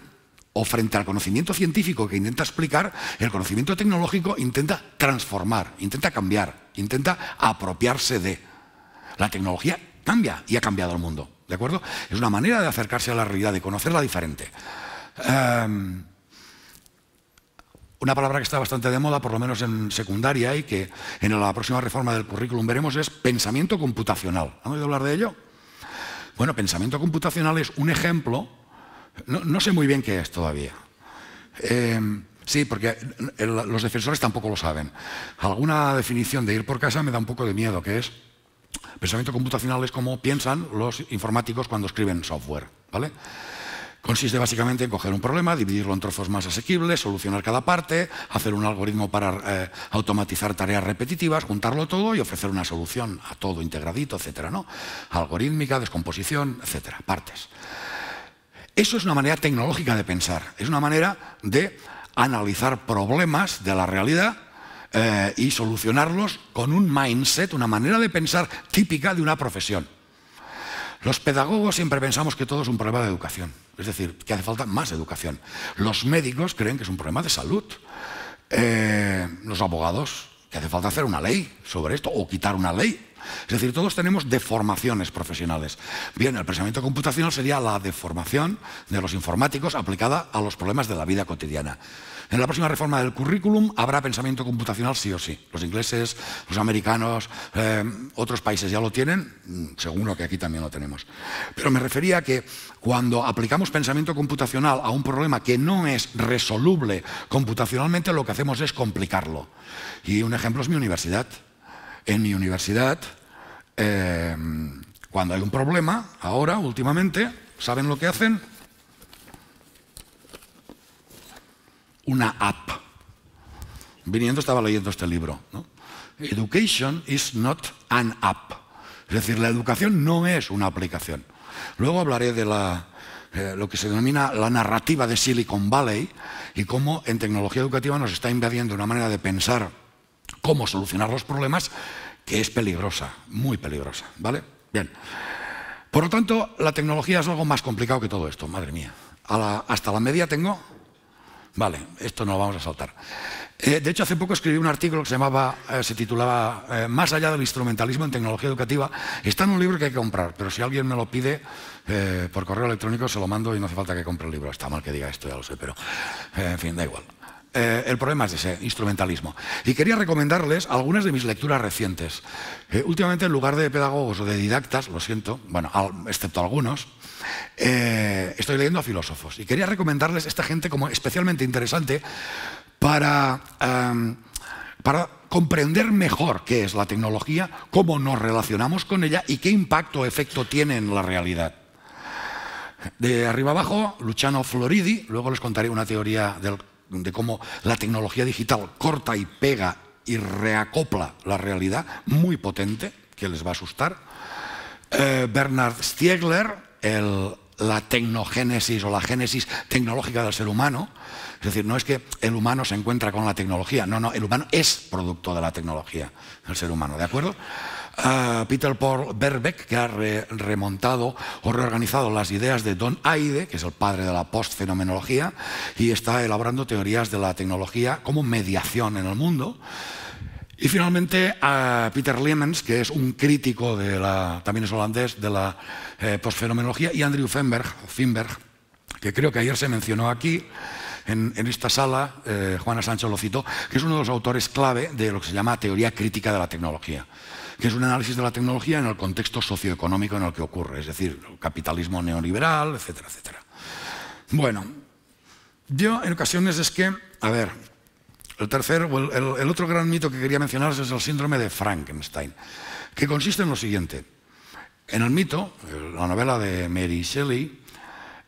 o frente al conocimiento científico que intenta explicar, el conocimiento tecnológico intenta transformar, intenta cambiar, intenta apropiarse de. La tecnología cambia y ha cambiado el mundo, ¿de acuerdo? Es una manera de acercarse a la realidad, de conocerla diferente. Em, una palabra que está bastante de moda, por lo menos en secundaria, y que en la próxima reforma del currículum veremos, es pensamiento computacional. ¿Han oído hablar de ello? Bueno, pensamiento computacional es un ejemplo no, sé muy bien qué es todavía. Eh, sí, porque los defensores tampoco lo saben. Alguna definición de ir por casa me da un poco de miedo, que es pensamiento computacional es como piensan los informáticos cuando escriben software. ¿vale? Consiste básicamente en coger un problema, dividirlo en trozos más asequibles, solucionar cada parte, hacer un algoritmo para eh, automatizar tareas repetitivas, juntarlo todo y ofrecer una solución a todo integradito, etcétera, ¿no? Algorítmica, descomposición, etcétera, partes. Eso es una manera tecnológica de pensar, es una manera de analizar problemas de la realidad eh, y solucionarlos con un mindset, una manera de pensar típica de una profesión. Los pedagogos siempre pensamos que todo es un problema de educación, es decir, que hace falta más educación. Los médicos creen que es un problema de salud. Eh, los abogados, que hace falta hacer una ley sobre esto o quitar una ley es decir, todos tenemos deformaciones profesionales. Bien, el pensamiento computacional sería la deformación de los informáticos aplicada a los problemas de la vida cotidiana. En la próxima reforma del currículum habrá pensamiento computacional sí o sí. Los ingleses, los americanos, eh, otros países ya lo tienen, mm, seguro que aquí también lo tenemos. Pero me refería a que cuando aplicamos pensamiento computacional a un problema que no es resoluble computacionalmente, lo que hacemos es complicarlo. Y un ejemplo es mi universidad. En mi universidad, Em, cuando hay un problema, ahora, últimamente, ¿saben lo que hacen? Una app. Viniendo estaba leyendo este libro. Education is not an app. Es decir, la educación no es una aplicación. Luego hablaré de eh, lo que se denomina la narrativa de Silicon Valley y cómo en tecnología educativa nos está invadiendo una manera de pensar cómo solucionar los problemas que es peligrosa, muy peligrosa, ¿vale? Bien. Por lo tanto, la tecnología es algo más complicado que todo esto, madre mía. hasta la media tengo. Vale, esto no lo vamos a saltar. Eh, de hecho, hace poco escribí un artículo que se, llamaba, eh, se titulaba eh, Más allá del instrumentalismo en tecnología educativa. Está en un libro que hay que comprar, pero si alguien me lo pide por correo electrónico se lo mando y no hace falta que compre el libro. Está mal que diga esto, ya lo sé, pero en fin, da igual. Eh, el problema es ese, instrumentalismo. Y quería recomendarles algunas de mis lecturas recientes. Eh, últimamente, en lugar de pedagogos o de didactas, lo siento, bueno, excepto algunos, eh, estoy leyendo a filósofos. Y quería recomendarles esta gente como especialmente interesante para, em, para comprender mejor qué es la tecnología, cómo nos relacionamos con ella y qué impacto o efecto tiene en la realidad. De arriba abajo, Luciano Floridi, luego les contaré una teoría del de cómo la tecnología digital corta y pega y reacopla la realidad, muy potente, que les va a asustar. Eh, Bernard Stiegler, la tecnogénesis o la génesis tecnológica del ser humano. Es decir, no es que el humano se encuentra con la tecnología, no, no, el humano es producto de la tecnología, el ser humano, ¿de acuerdo? a Peter Paul Berbeck, que ha remontado o reorganizado las ideas de Don Aide, que es el padre de la postfenomenología, y está elaborando teorías de la tecnología como mediación en el mundo. Y finalmente a Peter Liemens, que es un crítico, de también es holandés, de la eh, postfenomenología, y Andrew Fenberg, Finberg, que creo que ayer se mencionó aquí, en, esta sala, eh, Juana Sánchez lo citó, que es uno de los autores clave de lo que se llama teoría crítica de la tecnología que es un análisis de la tecnología en el contexto socioeconómico en el que ocurre, es decir, el capitalismo neoliberal, etcétera, etcétera. Bueno, yo en ocasiones es que, a ver, el tercer el, otro gran mito que quería mencionar es el síndrome de Frankenstein, que consiste en lo siguiente. En el mito, la novela de Mary Shelley,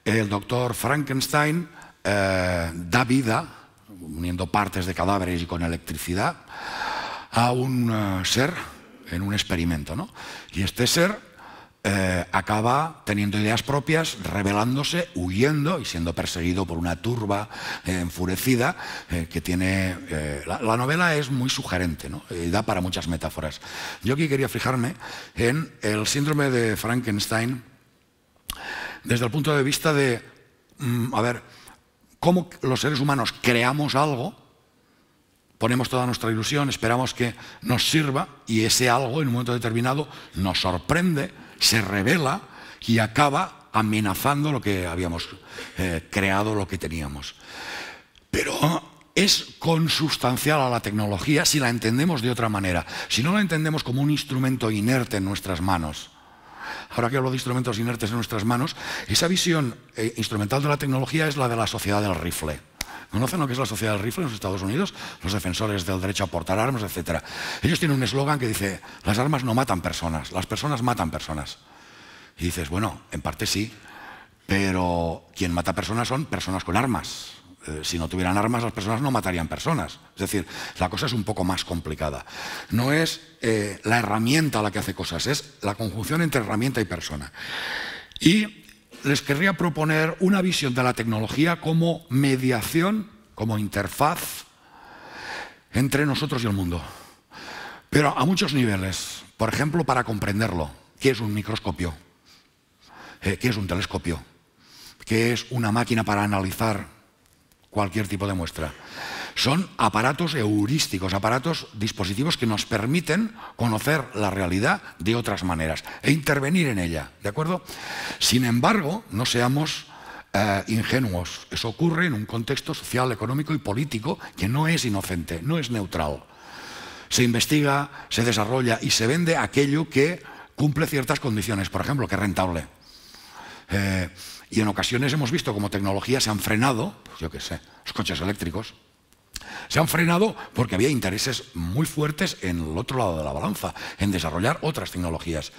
el doctor Frankenstein eh, da vida, uniendo partes de cadáveres y con electricidad, a un eh, ser en un experimento. ¿no? Y este ser eh, acaba teniendo ideas propias, revelándose, huyendo y siendo perseguido por una turba eh, enfurecida eh, que tiene... La, novela es muy sugerente, ¿no? da para muchas metáforas. Yo aquí quería fijarme en el síndrome de Frankenstein desde el punto de vista de, mm, a ver, cómo los seres humanos creamos algo ponemos toda nuestra ilusión, esperamos que nos sirva y ese algo en un momento determinado nos sorprende, se revela y acaba amenazando lo que habíamos eh, creado, lo que teníamos. Pero es consustancial a la tecnología si la entendemos de otra manera, si no la entendemos como un instrumento inerte en nuestras manos. Ahora que hablo de instrumentos inertes en nuestras manos, esa visión eh, instrumental de la tecnología es la de la sociedad del rifle ¿Conocen lo que es la sociedad del rifle en los Estados Unidos? Los defensores del derecho a portar armas, etc. Ellos tienen un eslogan que dice, las armas no matan personas, las personas matan personas. Y dices, bueno, en parte sí, pero quien mata personas son personas con armas. Eh, si no tuvieran armas, las personas no matarían personas. Es decir, la cosa es un poco más complicada. No es eh, la herramienta la que hace cosas, es la conjunción entre herramienta y persona. Y les querría proponer una visión de la tecnología como mediación, como interfaz entre nosotros y el mundo. Pero a muchos niveles. Por ejemplo, para comprenderlo, ¿qué es un microscopio? Eh, ¿Qué es un telescopio? ¿Qué es una máquina para analizar cualquier tipo de muestra? son aparatos heurísticos, aparatos, dispositivos que nos permiten conocer la realidad de otras maneras e intervenir en ella, ¿de acuerdo? Sin embargo, no seamos eh, ingenuos. Eso ocurre en un contexto social, económico y político que no es inocente, no es neutral. Se investiga, se desarrolla y se vende aquello que cumple ciertas condiciones, por ejemplo, que es rentable. Eh, y en ocasiones hemos visto cómo tecnologías se han frenado, pues yo qué sé, los coches eléctricos, se han frenado porque había intereses muy fuertes en el otro lado de la balanza, en desarrollar otras tecnologías.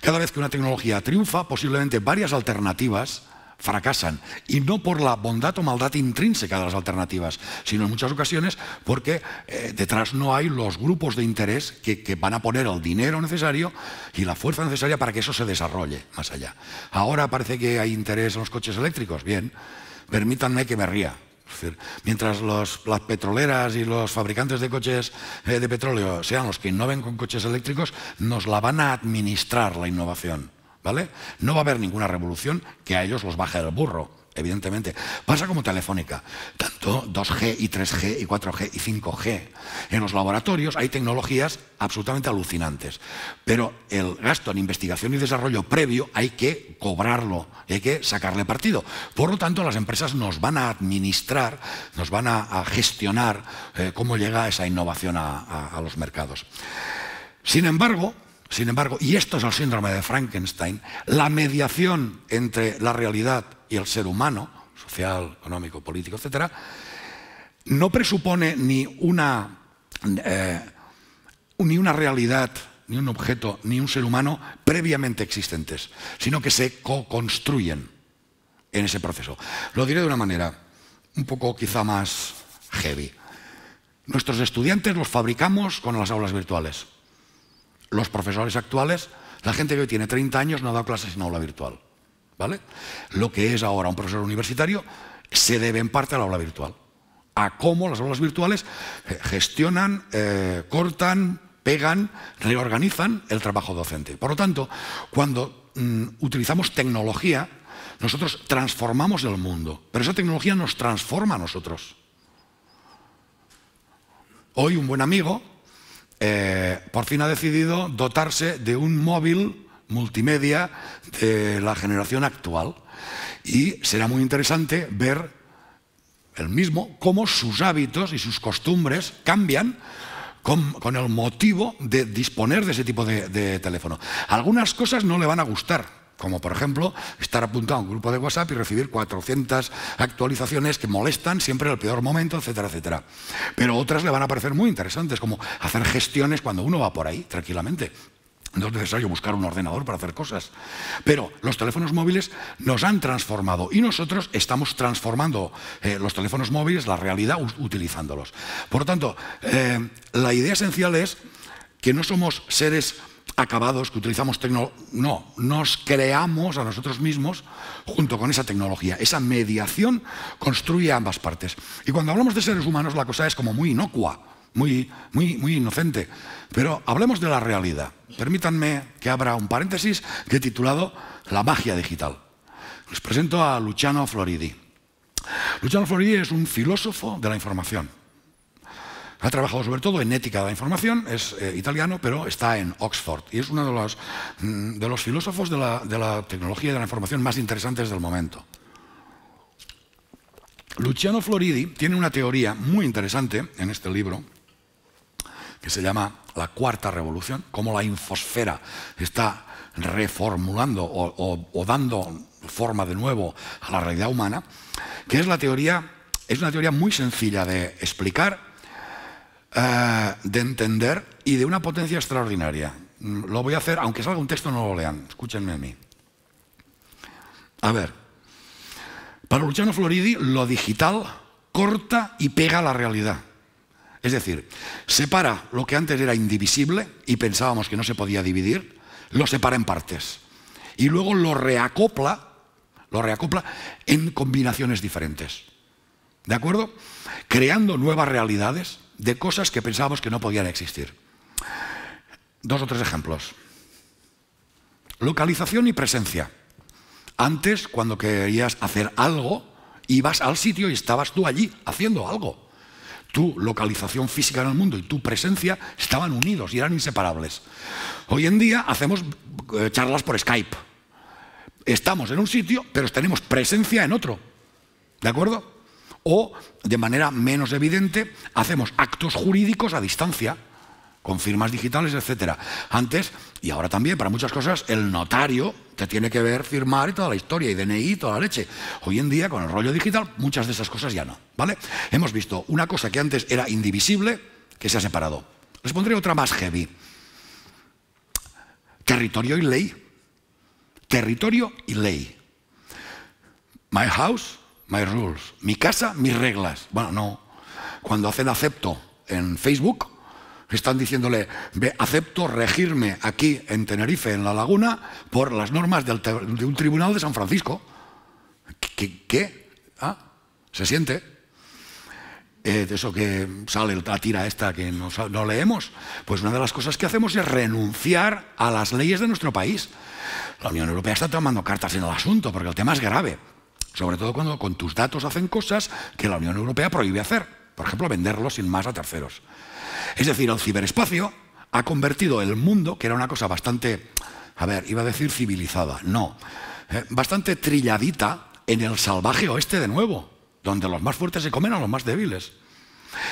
Cada vez que una tecnología triunfa, posiblemente varias alternativas fracasan. Y no por la bondad o maldad intrínseca de las alternativas, sino en muchas ocasiones porque eh, detrás no hay los grupos de interés que, que, van a poner el dinero necesario y la fuerza necesaria para que eso se desarrolle más allá. Ahora parece que hay interés en los coches eléctricos. Bien, permítanme que me ría mientras las petroleras y los fabricantes de coches eh, de petróleo sean los que innoven con coches eléctricos, nos la van a administrar la innovación. ¿vale? No va a haber ninguna revolución que a ellos los baje el burro evidentemente. Pasa como Telefónica, tanto 2G y 3G y 4G y 5G. En los laboratorios hay tecnologías absolutamente alucinantes, pero el gasto en investigación y desarrollo previo hay que cobrarlo, hay que sacarle partido. Por lo tanto, las empresas nos van a administrar, nos van a, gestionar eh, cómo llega esa innovación a, a los mercados. Sin embargo, sin embargo, y esto es el síndrome de Frankenstein, la mediación entre la realidad y el ser humano, social, económico, político, etcétera, no presupone ni una, eh, ni una realidad, ni un objeto, ni un ser humano previamente existentes, sino que se co-construyen en ese proceso. Lo diré de una manera un poco quizá más heavy. Nuestros estudiantes los fabricamos con las aulas virtuales. Los profesores actuales, la gente que hoy tiene 30 años no da clases en aula virtual. ¿vale? Lo que es ahora un profesor universitario se debe en parte a la aula virtual, a cómo las aulas virtuales eh, gestionan, eh, cortan, pegan, reorganizan el trabajo docente. Por lo tanto, cuando mm, utilizamos tecnología, nosotros transformamos el mundo, pero esa tecnología nos transforma a nosotros. Hoy un buen amigo eh, por fin ha decidido dotarse de un móvil multimedia de la generación actual. Y será muy interesante ver el mismo cómo sus hábitos y sus costumbres cambian con, el motivo de disponer de ese tipo de, de teléfono. Algunas cosas no le van a gustar, como por ejemplo estar apuntado a un grupo de WhatsApp y recibir 400 actualizaciones que molestan siempre en el peor momento, etcétera, etcétera. Pero otras le van a parecer muy interesantes, como hacer gestiones cuando uno va por ahí tranquilamente. No es necesario buscar un ordenador para hacer cosas. Pero los teléfonos móviles nos han transformado y nosotros estamos transformando eh, los teléfonos móviles, la realidad, utilizándolos. Por lo tanto, eh, la idea esencial es que no somos seres acabados, que utilizamos tecnología. No, nos creamos a nosotros mismos junto con esa tecnología. Esa mediación construye ambas partes. Y cuando hablamos de seres humanos, la cosa es como muy inocua muy, muy, muy inocente. Pero hablemos de la realidad. Permítanme que abra un paréntesis que he titulado La magia digital. Les presento a Luciano Floridi. Luciano Floridi es un filósofo de la información. Ha trabajado sobre todo en ética de la información, es eh, italiano, pero está en Oxford y es uno de los, mm, de los filósofos de la, de la tecnología y de la información más interesantes del momento. Luciano Floridi tiene una teoría muy interesante en este libro que se llama la cuarta revolución, cómo la infosfera está reformulando o, dando forma de nuevo a la realidad humana, que es la teoría, es una teoría muy sencilla de explicar, eh, de entender y de una potencia extraordinaria. Lo voy a hacer, aunque salga un texto no lo lean, escúchenme a mí. A ver, para Luciano Floridi lo digital corta y pega la realidad. Es decir, separa lo que antes era indivisible y pensábamos que no se podía dividir, lo separa en partes. Y luego lo reacopla, lo reacopla en combinaciones diferentes. ¿De acuerdo? Creando nuevas realidades de cosas que pensábamos que no podían existir. Dos o tres ejemplos. Localización y presencia. Antes, cuando querías hacer algo, ibas al sitio y estabas tú allí haciendo algo tu localización física en el mundo y tu presencia estaban unidos y eran inseparables. Hoy en día hacemos eh, charlas por Skype. Estamos en un sitio, pero tenemos presencia en otro. ¿De acuerdo? O, de manera menos evidente, hacemos actos jurídicos a distancia, con firmas digitales, etc. Antes y ahora también, para muchas cosas, el notario te tiene que ver firmar y toda la historia, y DNI toda la leche. Hoy en día, con el rollo digital, muchas de esas cosas ya no. ¿Vale? Hemos visto una cosa que antes era indivisible, que se ha separado. Les pondré otra más heavy. Territorio y ley. Territorio y ley. My house, my rules. Mi casa, mis reglas. Bueno, no. Cuando hacen acepto en Facebook, están diciéndole, acepto regirme aquí en Tenerife, en la laguna, por las normas de un tribunal de San Francisco. ¿Qué? Ah, se siente. Eh, de eso que sale la tira esta que no, no leemos, pues una de las cosas que hacemos es renunciar a las leyes de nuestro país. La Unión Europea está tomando cartas en el asunto porque el tema es grave, sobre todo cuando con tus datos hacen cosas que la Unión Europea prohíbe hacer, por ejemplo, venderlos sin más a terceros. Es decir, el ciberespacio ha convertido el mundo, que era una cosa bastante, a ver, iba a decir civilizada, no, eh, bastante trilladita en el salvaje oeste de nuevo, donde los más fuertes se comen a los más débiles.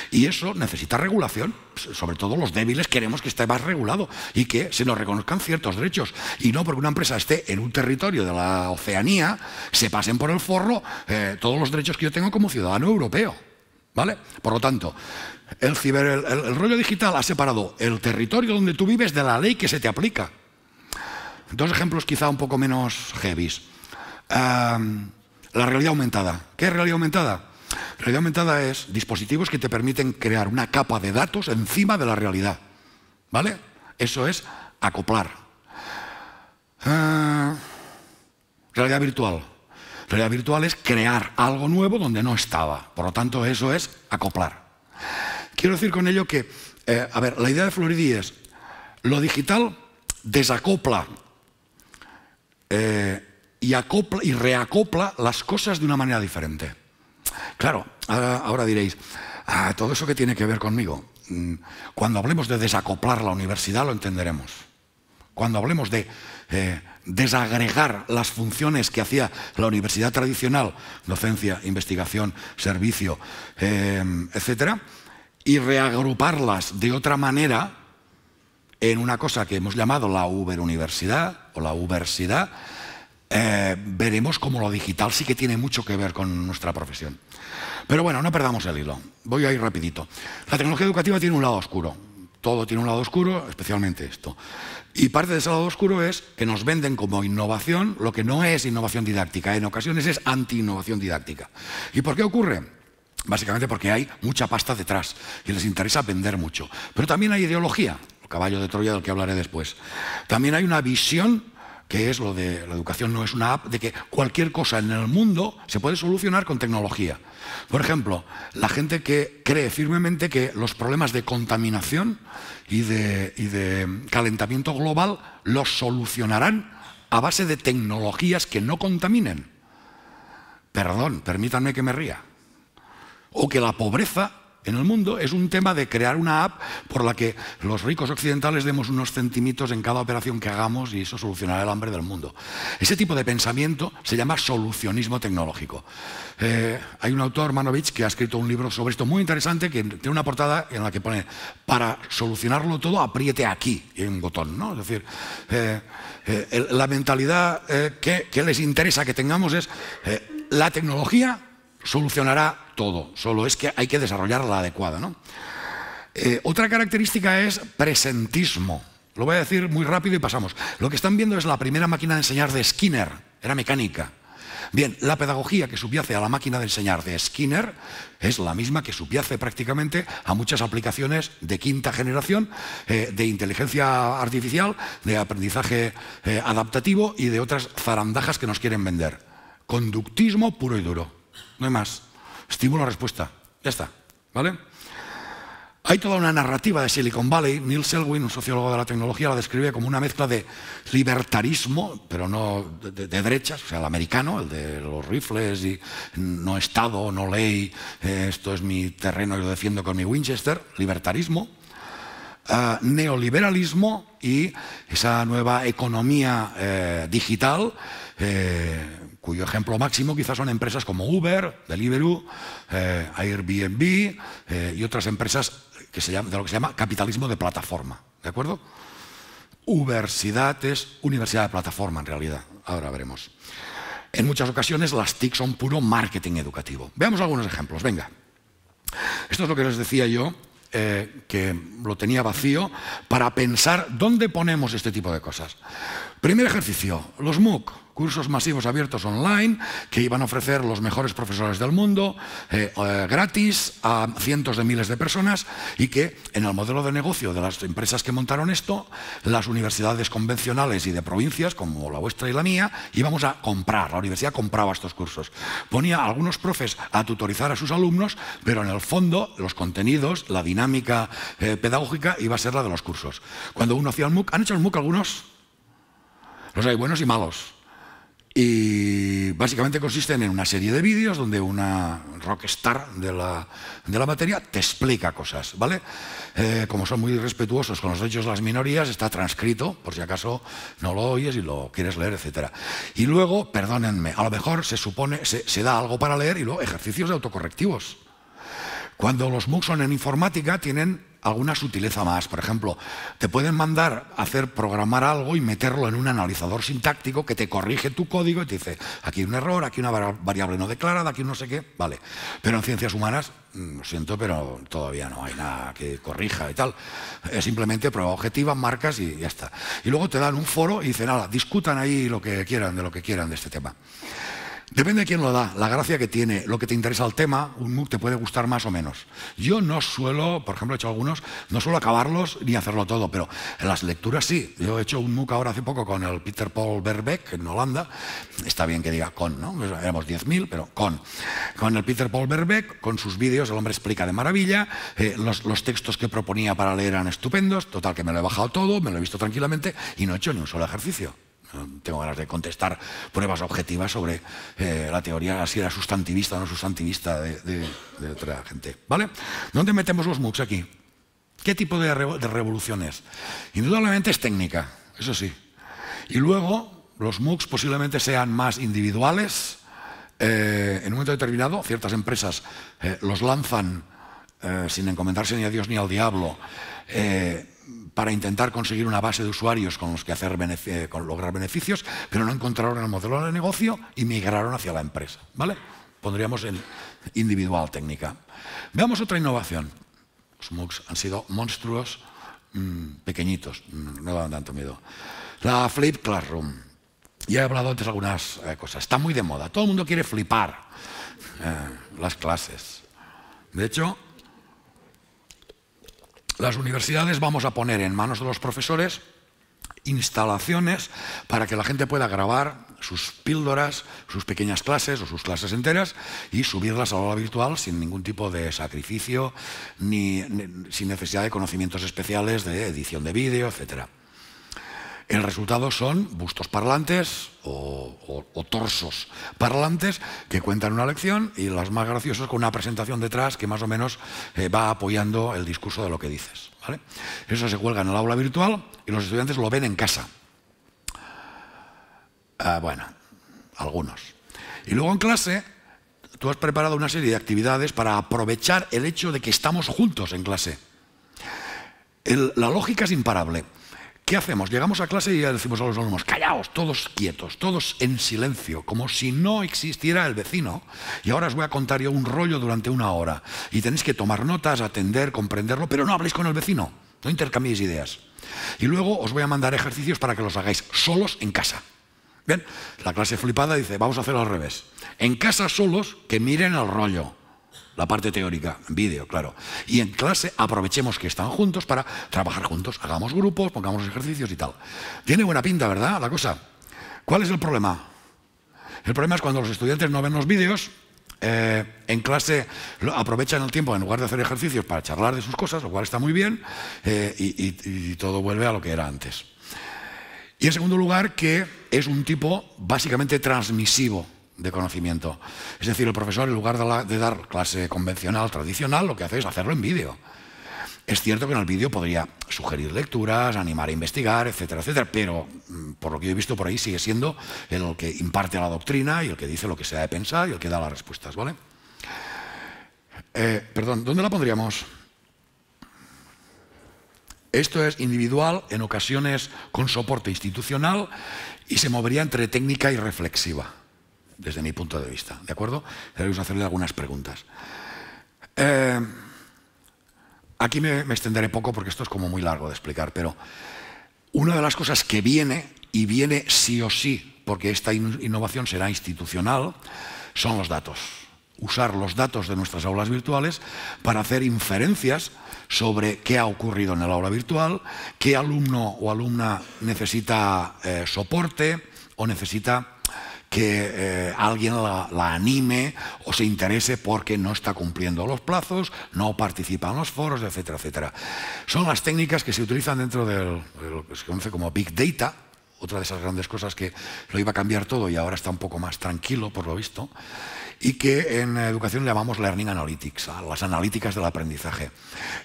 Y eso necesita regulación, sobre todo los débiles queremos que esté más regulado y que se nos reconozcan ciertos derechos. Y no porque una empresa esté en un territorio de la Oceanía, se pasen por el forro eh, todos los derechos que yo tengo como ciudadano europeo. ¿Vale? Por lo tanto, el, rollo digital ha separado el territorio donde tú vives de la ley que se te aplica. Dos ejemplos quizá un poco menos heavies. la realidad aumentada. ¿Qué es realidad aumentada? Realidad aumentada es dispositivos que te permiten crear una capa de datos encima de la realidad. ¿Vale? Eso es acoplar. Ah, realidad virtual. Realidad virtual es crear algo nuevo donde no estaba. Por lo tanto, eso es acoplar. Quiero decir con ello que, eh, a ver, la idea de Floridí es, lo digital desacopla eh, y, acopla, y reacopla las cosas de una manera diferente. Claro, ahora, diréis, ah, todo eso que tiene que ver conmigo, mm, cuando hablemos de desacoplar la universidad lo entenderemos. Cuando hablemos de eh, desagregar las funciones que hacía la universidad tradicional, docencia, investigación, servicio, etcétera, y reagruparlas de otra manera en una cosa que hemos llamado la Universidad o la Ubersidad, eh, veremos cómo lo digital sí que tiene mucho que ver con nuestra profesión. Pero bueno, no perdamos el hilo. Voy a ir rapidito. La tecnología educativa tiene un lado oscuro. Todo tiene un lado oscuro, especialmente esto. Y parte de ese lado oscuro es que nos venden como innovación lo que no es innovación didáctica. En ocasiones es anti-innovación didáctica. ¿Y por qué ocurre? Básicamente porque hay mucha pasta detrás y les interesa vender mucho. Pero también hay ideología, el caballo de Troya del que hablaré después. También hay una visión que es lo de la educación no es una app, de que cualquier cosa en el mundo se puede solucionar con tecnología. Por ejemplo, la gente que cree firmemente que los problemas de contaminación y de, y de calentamiento global los solucionarán a base de tecnologías que no contaminen. Perdón, permítanme que me ría. O que la pobreza en el mundo es un tema de crear una app por la que los ricos occidentales demos unos centimitos en cada operación que hagamos y eso solucionará el hambre del mundo. Ese tipo de pensamiento se llama solucionismo tecnológico. Eh, hay un autor, Manovich, que ha escrito un libro sobre esto muy interesante que tiene una portada en la que pone para solucionarlo todo apriete aquí y un botón. Es decir, eh, eh, la mentalidad que, les interesa que tengamos es la tecnología solucionará todo, solo es que hay que desarrollar la adecuada. Eh, otra característica es presentismo. Lo voy a decir muy rápido y pasamos. Lo que están viendo es la primera máquina de enseñar de Skinner, era mecánica. Bien, la pedagogía que subyace a la máquina de enseñar de Skinner es la misma que subyace prácticamente a muchas aplicaciones de quinta generación eh, de inteligencia artificial, de aprendizaje eh, adaptativo y de otras zarandajas que nos quieren vender. Conductismo puro y duro no hay más. Estímulo-respuesta, ya está, ¿vale? Hay toda una narrativa de Silicon Valley. Neil Selwyn, un sociólogo de la tecnología, la describe como una mezcla de libertarismo, pero no de, derechas, o sea, el americano, el de los rifles y no Estado, no ley, eh, esto es mi terreno y lo defiendo con mi Winchester, libertarismo, eh, neoliberalismo y esa nueva economía eh, digital cuyo ejemplo máximo quizás son empresas como Uber, Deliveroo, eh, Airbnb eh, y otras empresas que se llaman, de lo que se llama capitalismo de plataforma. ¿De acuerdo? Universidad es universidad de plataforma en realidad. Ahora veremos. En muchas ocasiones las TIC son puro marketing educativo. Veamos algunos ejemplos. Venga. Esto es lo que les decía yo, eh, que lo tenía vacío, para pensar dónde ponemos este tipo de cosas. Primer ejercicio, los MOOC cursos masivos abiertos online que iban a ofrecer los mejores profesores del mundo, eh, eh, gratis, a cientos de miles de personas y que en el modelo de negocio de las empresas que montaron esto, las universidades convencionales y de provincias, como la vuestra y la mía, íbamos a comprar, la universidad compraba estos cursos. Ponía algunos profes a tutorizar a sus alumnos, pero en el fondo los contenidos, la dinámica eh, pedagógica iba a ser la de los cursos. Cuando uno hacía el MOOC, ¿han hecho el MOOC algunos? Los hay buenos y malos. Y básicamente consisten en una serie de vídeos donde una rockstar de la, de la materia te explica cosas, ¿vale? Eh, como son muy respetuosos con los derechos de las minorías, está transcrito, por si acaso no lo oyes y lo quieres leer, etc. Y luego, perdónenme, a lo mejor se supone, se, se da algo para leer y luego ejercicios de autocorrectivos. Cuando los MOOCs son en informática tienen alguna sutileza más. Por ejemplo, te pueden mandar a hacer programar algo y meterlo en un analizador sintáctico que te corrige tu código y te dice, aquí hay un error, aquí una variable no declarada, aquí no sé qué, vale. Pero en ciencias humanas, mm, lo siento, pero todavía no hay nada que corrija y tal. Es simplemente prueba objetiva, marcas y ya está. Y luego te dan un foro y dicen, nada, discutan ahí lo que quieran, de lo que quieran de este tema. Depende de quién lo da, la gracia que tiene, lo que te interesa el tema, un MOOC te puede gustar más o menos. Yo no suelo, por ejemplo, he hecho algunos, no suelo acabarlos ni hacerlo todo, pero en las lecturas sí. Yo he hecho un MOOC ahora hace poco con el Peter Paul Verbeck en Holanda, está bien que diga con, ¿no? Pues éramos 10.000, pero con. Con el Peter Paul Verbeck, con sus vídeos, el hombre explica de maravilla, eh, los textos que proponía para leer eran estupendos, total que me lo he bajado todo, me lo he visto tranquilamente y no he hecho ni un solo ejercicio tengo ganas de contestar pruebas objetivas sobre eh, la teoría, si era sustantivista o no sustantivista de, otra gente. ¿Vale? ¿Dónde metemos los MOOCs aquí? ¿Qué tipo de, revolución es? revoluciones? Indudablemente es técnica, eso sí. Y luego, los MOOCs posiblemente sean más individuales. Eh, en un momento determinado, ciertas empresas eh, los lanzan sin encomendarse ni a Dios ni al diablo para intentar conseguir una base de usuarios con los que hacer eh, con lograr beneficios, pero no encontraron el modelo de negocio y migraron hacia la empresa. ¿vale? Pondríamos en individual técnica. Veamos otra innovación. Los MOOCs han sido monstruos mm, pequeñitos, mm, no dan tanto miedo. La Flip Classroom. Ya he hablado antes de algunas eh, cosas. Está muy de moda. Todo el mundo quiere flipar eh, las clases. De hecho, las universidades vamos a poner en manos de los profesores instalaciones para que la gente pueda grabar sus píldoras, sus pequeñas clases o sus clases enteras y subirlas a la hora virtual sin ningún tipo de sacrificio ni sin necesidad de conocimientos especiales de edición de vídeo, etcétera. El resultado son bustos parlantes o, torsos parlantes que cuentan una lección y las más graciosas con una presentación detrás que más o menos eh, va apoyando el discurso de lo que dices. Eso se cuelga en el aula virtual y los estudiantes lo ven en casa. Ah, bueno, algunos. Y luego en clase tú has preparado una serie de actividades para aprovechar el hecho de que estamos juntos en clase. la lógica es imparable. ¿Qué hacemos? Llegamos a clase y ya decimos a los alumnos, callaos, todos quietos, todos en silencio, como si no existiera el vecino. Y ahora os voy a contar yo un rollo durante una hora. Y tenéis que tomar notas, atender, comprenderlo, pero no habléis con el vecino, no intercambiéis ideas. Y luego os voy a mandar ejercicios para que los hagáis solos en casa. Bien, la clase flipada dice, vamos a hacerlo al revés. En casa solos, que miren el rollo la parte teórica, vídeo, claro. Y en clase aprovechemos que están juntos para trabajar juntos, hagamos grupos, pongamos ejercicios y tal. Tiene buena pinta, ¿verdad? La cosa. ¿Cuál es el problema? El problema es cuando los estudiantes no ven los vídeos, eh, en clase aprovechan el tiempo en lugar de hacer ejercicios para charlar de sus cosas, lo cual está muy bien, eh, y, y todo vuelve a lo que era antes. Y en segundo lugar, que es un tipo básicamente transmisivo de conocimiento. Es decir, el profesor, en lugar de, dar clase convencional, tradicional, lo que hace es hacerlo en vídeo. Es cierto que en el vídeo podría sugerir lecturas, animar a investigar, etcétera, etcétera, pero mm, por lo que yo he visto por ahí sigue siendo el que imparte la doctrina y el que dice lo que se ha de pensar y el que da las respuestas, ¿vale? Eh, perdón, ¿dónde la pondríamos? Esto es individual, en ocasiones con soporte institucional y se movería entre técnica y reflexiva desde mi punto de vista. ¿De acuerdo? Queremos hacerle algunas preguntas. Eh, aquí me, extenderé poco porque esto es como muy largo de explicar, pero una de las cosas que viene, y viene sí o sí, porque esta innovación será institucional, son los datos. Usar los datos de nuestras aulas virtuales para hacer inferencias sobre qué ha ocurrido en el aula virtual, qué alumno o alumna necesita eh, soporte o necesita que eh, alguien la, anime o se interese porque no está cumpliendo los plazos, no participa en los foros, etcétera, etcétera. Son las técnicas que se utilizan dentro de lo que se conoce como Big Data, otra de esas grandes cosas que lo iba a cambiar todo y ahora está un poco más tranquilo, por lo visto, y que en educación llamamos Learning Analytics, las analíticas del aprendizaje.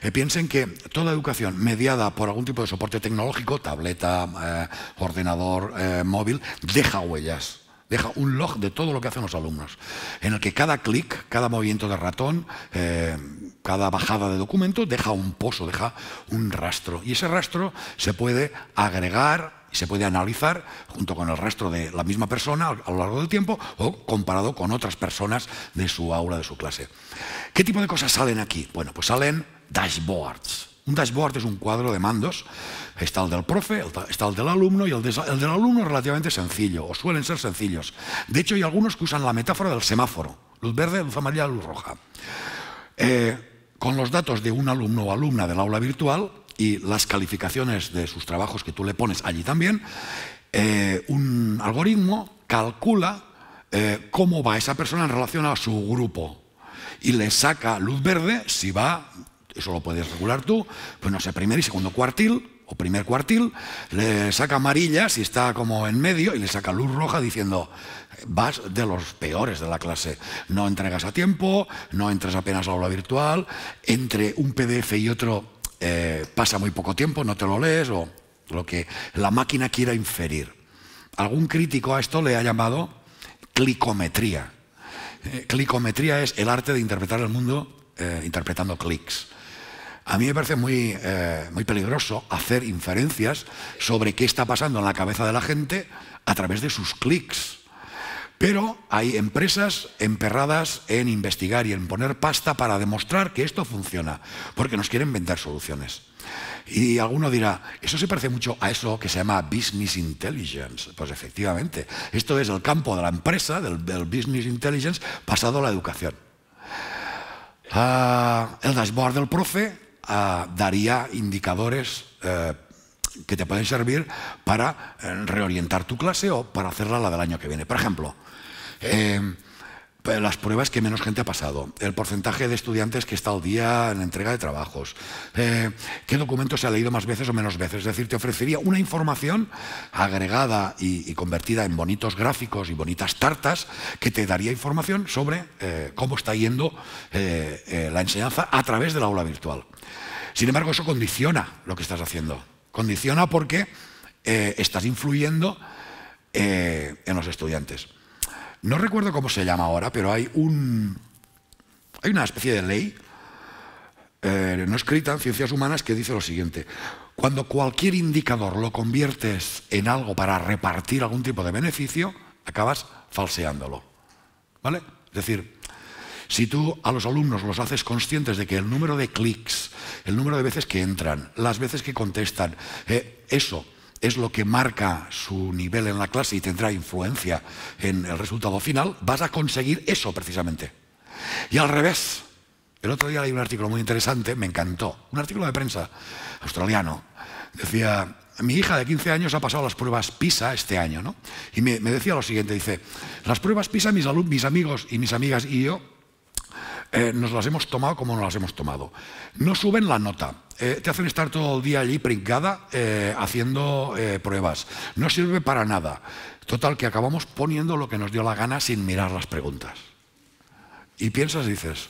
Eh, piensen que toda educación mediada por algún tipo de soporte tecnológico, tableta, eh, ordenador, móvil, deja huellas deja un log de todo lo que hacen los alumnos, en el que cada clic, cada movimiento de ratón, eh, cada bajada de documento deja un pozo, deja un rastro. Y ese rastro se puede agregar y se puede analizar junto con el rastro de la misma persona a lo largo del tiempo o comparado con otras personas de su aula, de su clase. ¿Qué tipo de cosas salen aquí? Bueno, pues salen dashboards. Un dashboard es un cuadro de mandos Está el del profe, está el del alumno y el, del alumno es relativamente sencillo, o suelen ser sencillos. De hecho, hay algunos que usan la metáfora del semáforo, luz verde, luz amarilla, luz roja. Eh, con los datos de un alumno o alumna del aula virtual y las calificaciones de sus trabajos que tú le pones allí también, eh, un algoritmo calcula eh, cómo va esa persona en relación a su grupo y le saca luz verde si va, eso lo puedes regular tú, pues no sé, primer y segundo cuartil, o primer cuartil, le saca amarilla si está como en medio y le saca luz roja diciendo, vas de los peores de la clase, no entregas a tiempo, no entras apenas a la aula virtual, entre un PDF y otro eh, pasa muy poco tiempo, no te lo lees o lo que la máquina quiera inferir. Algún crítico a esto le ha llamado clicometría. Eh, clicometría es el arte de interpretar el mundo eh, interpretando clics. A mí me parece muy, eh, muy peligroso hacer inferencias sobre qué está pasando en la cabeza de la gente a través de sus clics. Pero hay empresas emperradas en investigar y en poner pasta para demostrar que esto funciona, porque nos quieren vender soluciones. Y alguno dirá, eso se parece mucho a eso que se llama business intelligence. Pues efectivamente, esto es el campo de la empresa, del, business intelligence, pasado a la educación. Ah, el dashboard del profe eh, daría indicadores eh, que te pueden servir para eh, reorientar tu clase o para hacerla la del año que viene. Por ejemplo, las pruebas que menos gente ha pasado, el porcentaje de estudiantes que está al día en entrega de trabajos, eh, qué documento se ha leído más veces o menos veces. Es decir, te ofrecería una información agregada y, convertida en bonitos gráficos y bonitas tartas que te daría información sobre eh, cómo está yendo eh, la enseñanza a través del aula virtual. Sin embargo, eso condiciona lo que estás haciendo. Condiciona porque estás influyendo en los estudiantes. No recuerdo cómo se llama ahora, pero hay una especie de ley eh, no escrita en ciencias humanas que dice lo siguiente. Cuando cualquier indicador lo conviertes en algo para repartir algún tipo de beneficio, acabas falseándolo. ¿Vale? Es decir, si tú a los alumnos los haces conscientes de que el número de clics, el número de veces que entran, las veces que contestan, eh, eso es lo que marca su nivel en la clase y tendrá influencia en el resultado final, vas a conseguir eso precisamente. Y al revés, el otro día leí un artículo muy interesante, me encantó, un artículo de prensa australiano, decía, mi hija de 15 años ha pasado las pruebas PISA este año, ¿no? Y me, decía lo siguiente, dice, las pruebas PISA mis amigos y mis amigas y yo eh, nos las hemos tomado como nos las hemos tomado. No suben la nota. Eh, te hacen estar todo el día allí pringada eh, haciendo pruebas. No sirve para nada. Total, que acabamos poniendo lo que nos dio la gana sin mirar las preguntas. Y piensas y dices,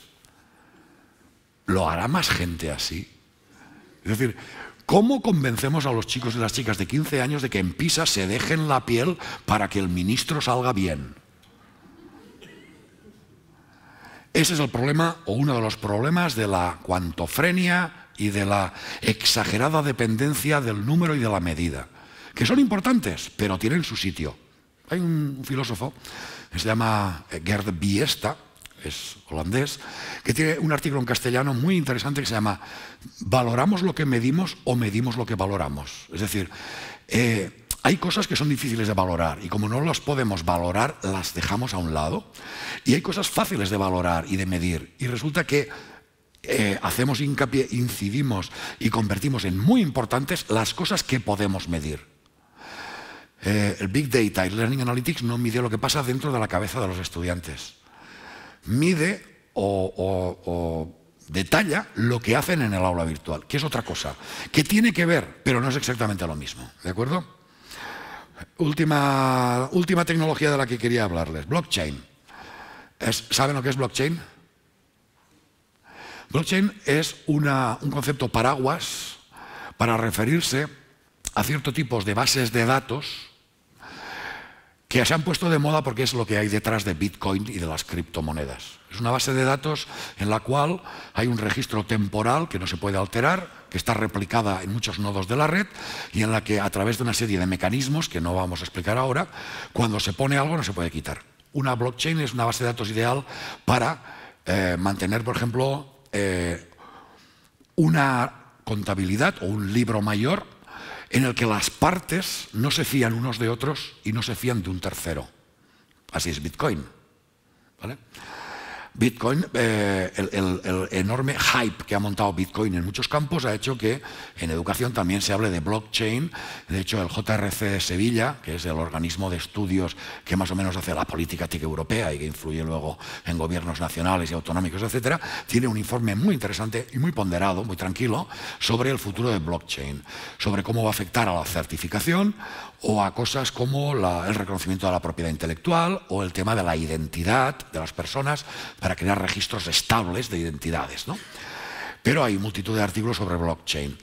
¿lo hará más gente así? Es decir, ¿Cómo convencemos a los chicos y las chicas de 15 años de que en Pisa se dejen la piel para que el ministro salga bien? Ese es el problema o uno de los problemas de la cuantofrenia y de la exagerada dependencia del número y de la medida, que son importantes, pero tienen su sitio. Hay un filósofo que se llama eh, Gerd Biesta, es holandés, que tiene un artículo en castellano muy interesante que se llama ¿Valoramos lo que medimos o medimos lo que valoramos? Es decir, eh, hay cosas que son difíciles de valorar y como no las podemos valorar, las dejamos a un lado. Y hay cosas fáciles de valorar y de medir. Y resulta que eh, hacemos hincapié, incidimos y convertimos en muy importantes las cosas que podemos medir. Eh, el Big Data y Learning Analytics no mide lo que pasa dentro de la cabeza de los estudiantes. Mide o detalla lo que hacen en el aula virtual, que es otra cosa, que tiene que ver, pero no es exactamente lo mismo. ¿De acuerdo? Última, tecnología de la que quería hablarles, blockchain. ¿Saben lo que es blockchain? Blockchain es un concepto paraguas para referirse a ciertos tipos de bases de datos que se han puesto de moda porque es lo que hay detrás de Bitcoin y de las criptomonedas. Es una base de datos en la cual hay un registro temporal que no se puede alterar, que está replicada en muchos nodos de la red y en la que a través de una serie de mecanismos que no vamos a explicar ahora, cuando se pone algo no se puede quitar. Una blockchain es una base de datos ideal para eh, mantener, por ejemplo, eh, una contabilidad o un libro mayor en el que las partes no se fían unos de otros y no se fían de un tercero. Así es Bitcoin. ¿Vale? Bitcoin, eh, el, enorme hype que ha montado Bitcoin en muchos campos ha hecho que en educación también se hable de blockchain. De hecho, el JRC de Sevilla, que es el organismo de estudios que más o menos hace la política TIC europea y que influye luego en gobiernos nacionales y autonómicos, etcétera, tiene un informe muy interesante y muy ponderado, muy tranquilo, sobre el futuro de blockchain, sobre cómo va a afectar a la certificación o a cosas como el reconocimiento de la propiedad intelectual o el tema de la identidad de las personas para crear registros estables de identidades. ¿no? Pero hay multitud de artículos sobre blockchain.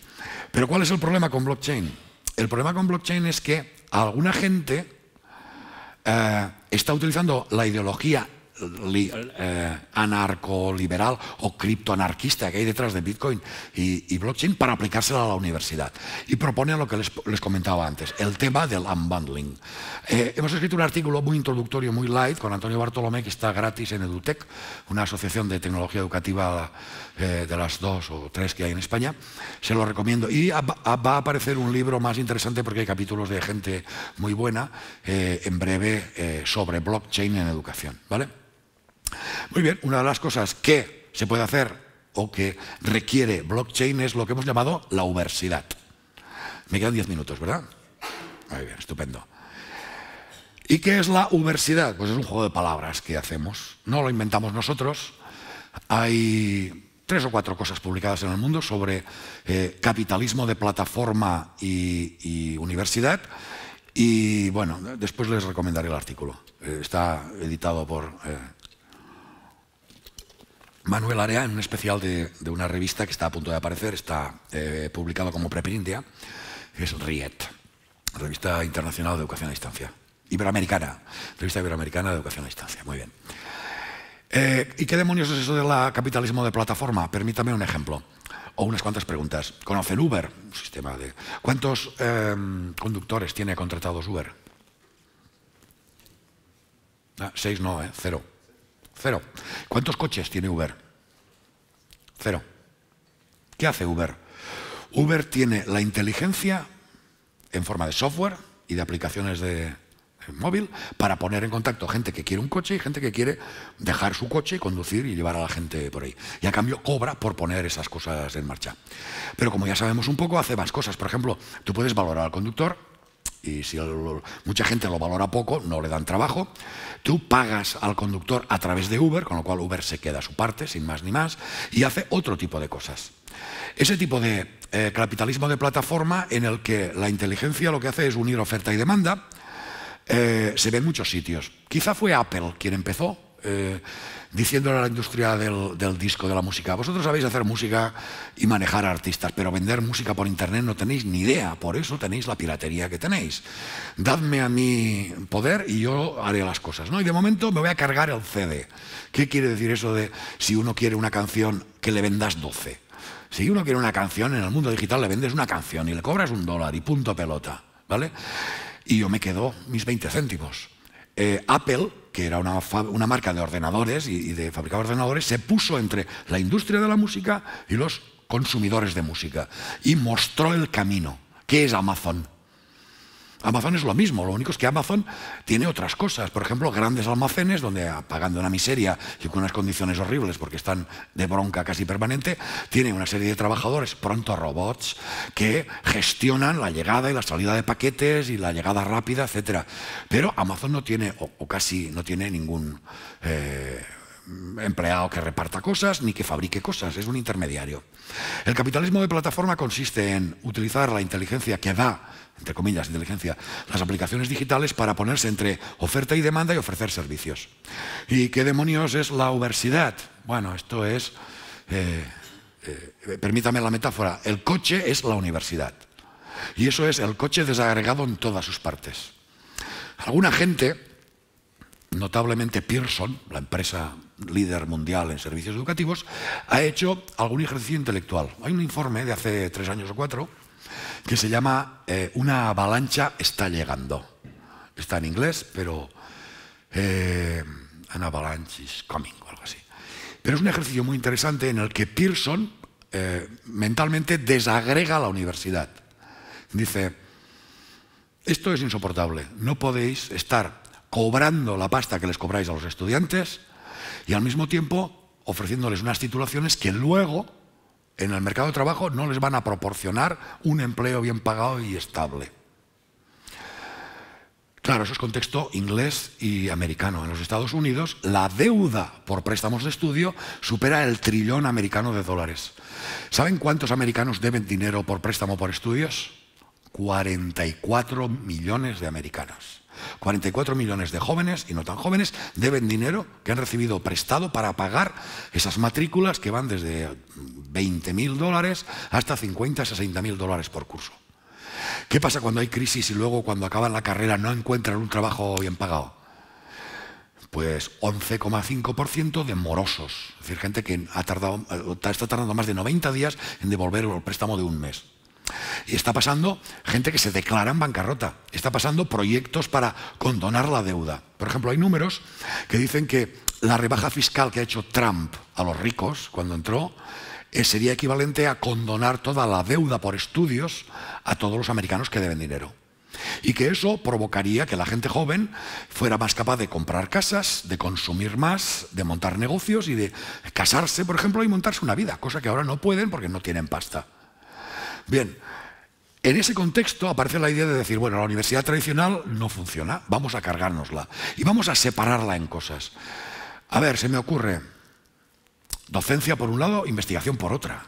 Pero ¿cuál es el problema con blockchain? El problema con blockchain es que alguna gente eh, está utilizando la ideología eh, anarco-liberal o criptoanarquista que hay detrás de Bitcoin y, blockchain para aplicársela a la universidad. Y propone lo que les, comentaba antes, el tema del unbundling. Eh, hemos escrito un artículo muy introductorio, muy light, con Antonio Bartolomé, que está gratis en EduTech, una asociación de tecnología educativa eh, de las dos o tres que hay en España. Se lo recomiendo. Y va a aparecer un libro más interesante porque hay capítulos de gente muy buena en breve sobre blockchain en educación. ¿Vale? Muy bien, una de las cosas que se puede hacer o que requiere blockchain es lo que hemos llamado la universidad. Me quedan diez minutos, ¿verdad? Muy bien, estupendo. ¿Y qué es la universidad? Pues es un juego de palabras que hacemos. No lo inventamos nosotros. Hay tres o cuatro cosas publicadas en el mundo sobre eh, capitalismo de plataforma y, universidad. Y bueno, después les recomendaré el artículo. Eh, está editado por... Eh, Manuel Area en un especial de, una revista que está a punto de aparecer, está eh, publicado como preprintia, India es RIET, Revista Internacional de Educación a Distancia. Iberoamericana, Revista Iberoamericana de Educación a Distancia, muy bien. Eh, ¿Y qué demonios es eso del capitalismo de plataforma? Permítame un ejemplo o unas cuantas preguntas. ¿Conocen Uber? Un sistema de... ¿Cuántos em, conductores tiene contratados Uber? Ah, seis no, eh, cero. Cero. ¿Cuántos coches tiene Uber? Cero. ¿Qué hace Uber? Uber tiene la inteligencia en forma de software y de aplicaciones de móvil para poner en contacto gente que quiere un coche y gente que quiere dejar su coche y conducir y llevar a la gente por ahí. Y a cambio cobra por poner esas cosas en marcha. Pero como ya sabemos un poco, hace más cosas. Por ejemplo, tú puedes valorar al conductor y si mucha gente lo valora poco, no le dan trabajo. Tú pagas al conductor a través de Uber, con lo cual Uber se queda a su parte, sin más ni más, y hace otro tipo de cosas. Ese tipo de eh, capitalismo de plataforma en el que la inteligencia lo que hace es unir oferta y demanda, eh, se ve en muchos sitios. Quizá fue Apple quien empezó eh, diciéndole a la industria del, disco, de la música, vosotros sabéis hacer música y manejar artistas, pero vender música por internet no tenéis ni idea, por eso tenéis la piratería que tenéis. Dadme a mi poder y yo haré las cosas. ¿no? Y de momento me voy a cargar el CD. ¿Qué quiere decir eso de si uno quiere una canción que le vendas 12? Si uno quiere una canción, en el mundo digital le vendes una canción y le cobras un dólar y punto pelota, ¿vale? Y yo me quedo mis 20 céntimos. Eh, Apple que era una, marca de ordenadores y, y de fabricar ordenadores, se puso entre la industria de la música y los consumidores de música y mostró el camino, que es Amazon. Amazon es lo mismo, lo único es que Amazon tiene otras cosas. Por ejemplo, grandes almacenes donde apagando una miseria y con unas condiciones horribles porque están de bronca casi permanente, tienen una serie de trabajadores, pronto robots, que gestionan la llegada y la salida de paquetes y la llegada rápida, etc. Pero Amazon no tiene, o, casi no tiene ningún... Eh, empleado que reparta cosas ni que fabrique cosas, es un intermediario. El capitalismo de plataforma consiste en utilizar la inteligencia que da entre comillas, inteligencia, las aplicaciones digitales para ponerse entre oferta y demanda y ofrecer servicios. ¿Y qué demonios es la universidad? Bueno, esto es, eh, eh, permítame la metáfora, el coche es la universidad. Y eso es el coche desagregado en todas sus partes. Alguna gente, notablemente Pearson, la empresa líder mundial en servicios educativos, ha hecho algún ejercicio intelectual. Hay un informe de hace tres años o cuatro que se llama eh, Una avalancha está llegando. Está en inglés, pero eh, An avalanche is coming o algo así. Pero es un ejercicio muy interesante en el que Pearson eh, mentalmente desagrega la universidad. Dice, esto es insoportable, no podéis estar cobrando la pasta que les cobráis a los estudiantes y al mismo tiempo ofreciéndoles unas titulaciones que luego en el mercado de trabajo no les van a proporcionar un empleo bien pagado y estable. Claro, eso es contexto inglés y americano. En los Estados Unidos, la deuda por préstamos de estudio supera el trillón americano de dólares. ¿Saben cuántos americanos deben dinero por préstamo por estudios? 44 millones de americanos. 44 millones de jóvenes y no tan jóvenes deben dinero que han recibido prestado para pagar esas matrículas que van desde 20 mil dólares hasta 50, 60 mil dólares por curso. ¿Qué pasa cuando hay crisis y luego cuando acaban la carrera no encuentran un trabajo bien pagado? Pues 11,5% de morosos, es decir, gente que ha tardado, eh, está tardando más de 90 días en devolver el préstamo de un mes. Y está pasando gente que se declara en bancarrota. Está pasando proyectos para condonar la deuda. Por ejemplo, hay números que dicen que la rebaja fiscal que ha hecho Trump a los ricos cuando entró eh, sería equivalente a condonar toda la deuda por estudios a todos los americanos que deben dinero. Y que eso provocaría que la gente joven fuera más capaz de comprar casas, de consumir más, de montar negocios y de casarse, por ejemplo, y montarse una vida, cosa que ahora no pueden porque no tienen pasta. Bien, en ese contexto aparece la idea de decir, bueno, la universidad tradicional no funciona, vamos a cargárnosla y vamos a separarla en cosas. A ver, se me ocurre, docencia por un lado, investigación por otra.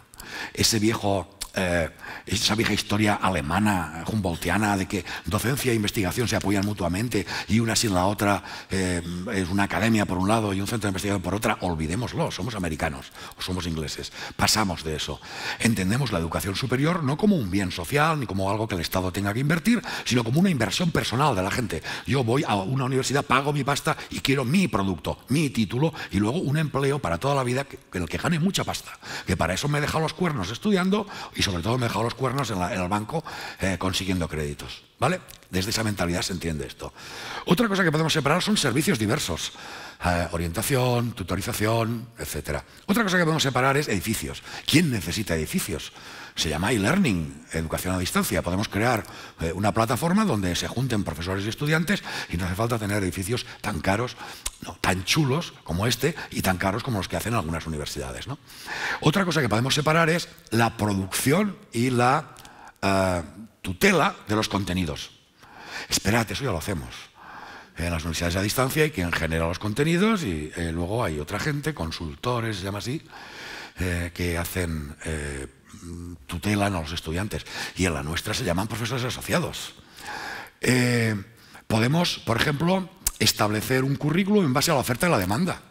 Ese viejo eh, esa vieja historia alemana, humboldtiana, de que docencia e investigación se apoyan mutuamente y una sin la otra eh, es una academia por un lado y un centro de investigación por otra, olvidémoslo, somos americanos o somos ingleses, pasamos de eso. Entendemos la educación superior no como un bien social ni como algo que el Estado tenga que invertir, sino como una inversión personal de la gente. Yo voy a una universidad, pago mi pasta y quiero mi producto, mi título y luego un empleo para toda la vida en el que gane mucha pasta, que para eso me he los cuernos estudiando y sobre todo me los cuernos en, el banco eh, consiguiendo créditos. ¿Vale? Desde esa mentalidad se entiende esto. Otra cosa que podemos separar son servicios diversos. Eh, orientación, tutorización, etc. Otra cosa que podemos separar es edificios. ¿Quién necesita edificios? Se llama e-learning, educación a distancia. Podemos crear eh, una plataforma donde se junten profesores y estudiantes y no hace falta tener edificios tan caros, no, tan chulos como este y tan caros como los que hacen algunas universidades. Otra cosa que podemos separar es la producción y la eh, tutela de los contenidos. Esperad, eso ya lo hacemos en las universidades a distancia y quien genera los contenidos y eh, luego hay otra gente, consultores, se llama así, eh, que hacen, eh, tutelan a los estudiantes. Y en la nuestra se llaman profesores asociados. podemos, por ejemplo, establecer un currículum en base a la oferta y la demanda.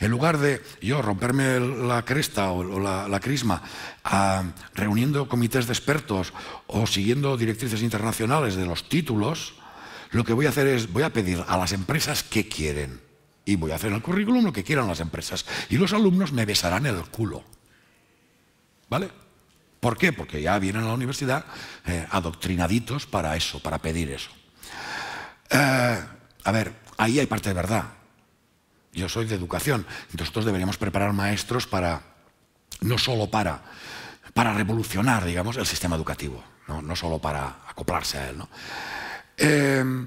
En lugar de yo romperme la cresta o la, crisma ah, reuniendo comités de expertos o siguiendo directrices internacionales de los títulos, lo que voy a hacer es, voy a pedir a las empresas qué quieren. Y voy a hacer el currículum lo que quieran las empresas. Y los alumnos me besarán el culo. ¿Vale? ¿Por qué? Porque ya vienen a la universidad eh, adoctrinaditos para eso, para pedir eso. Eh, a ver, ahí hay parte de verdad. Yo soy de educación. Nosotros deberíamos preparar maestros para, no solo para, para revolucionar, digamos, el sistema educativo, no, no solo para acoplarse a él. ¿no? Em,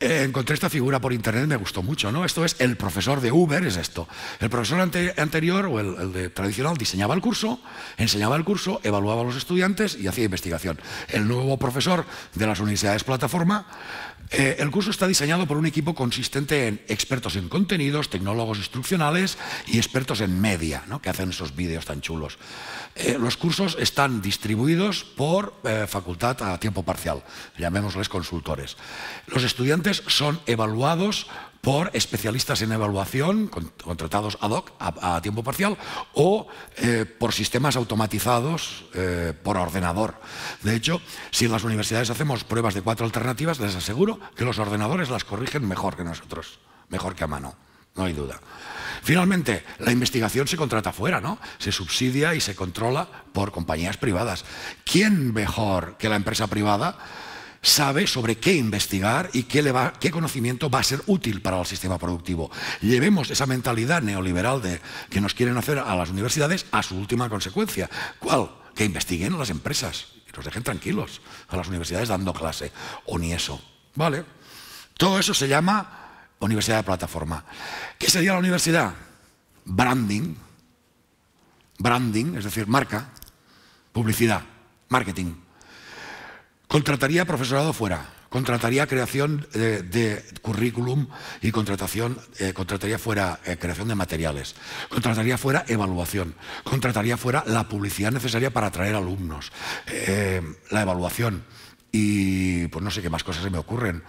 eh, encontré esta figura por internet, me gustó mucho, ¿no? Esto es el profesor de Uber, es esto. El profesor anterior o el, tradicional diseñaba el curso, enseñaba el curso, evaluaba a los estudiantes y hacía investigación. El nuevo profesor de las universidades plataforma eh, el curso está diseñado por un equipo consistente en expertos en contenidos, tecnólogos instruccionales y expertos en media, que hacen esos vídeos tan chulos. Eh, los cursos están distribuidos por eh, facultad a tiempo parcial, llamémosles consultores. Los estudiantes son evaluados por especialistas en evaluación, contratados ad hoc a, tiempo parcial, o eh, por sistemas automatizados eh, por ordenador. De hecho, si en las universidades hacemos pruebas de cuatro alternativas, les aseguro que los ordenadores las corrigen mejor que nosotros, mejor que a mano, no hay duda. Finalmente, la investigación se contrata fuera, ¿no? Se subsidia y se controla por compañías privadas. ¿Quién mejor que la empresa privada? sabe sobre qué investigar y qué, qué conocimiento va a ser útil para el sistema productivo. Llevemos esa mentalidad neoliberal de, que nos quieren hacer a las universidades a su última consecuencia. ¿Cuál? Que investiguen las empresas y los dejen tranquilos a las universidades dando clase. O ni eso. ¿Vale? Todo eso se llama universidad de plataforma. ¿Qué sería la universidad? Branding. Branding, es decir, marca, publicidad, marketing. Contrataría profesorado fuera, contrataría creación eh, de, currículum y contratación, eh, contrataría fuera eh, creación de materiales, contrataría fuera evaluación, contrataría fuera la publicidad necesaria para atraer alumnos, la evaluación y pues no sé qué más cosas se me ocurren.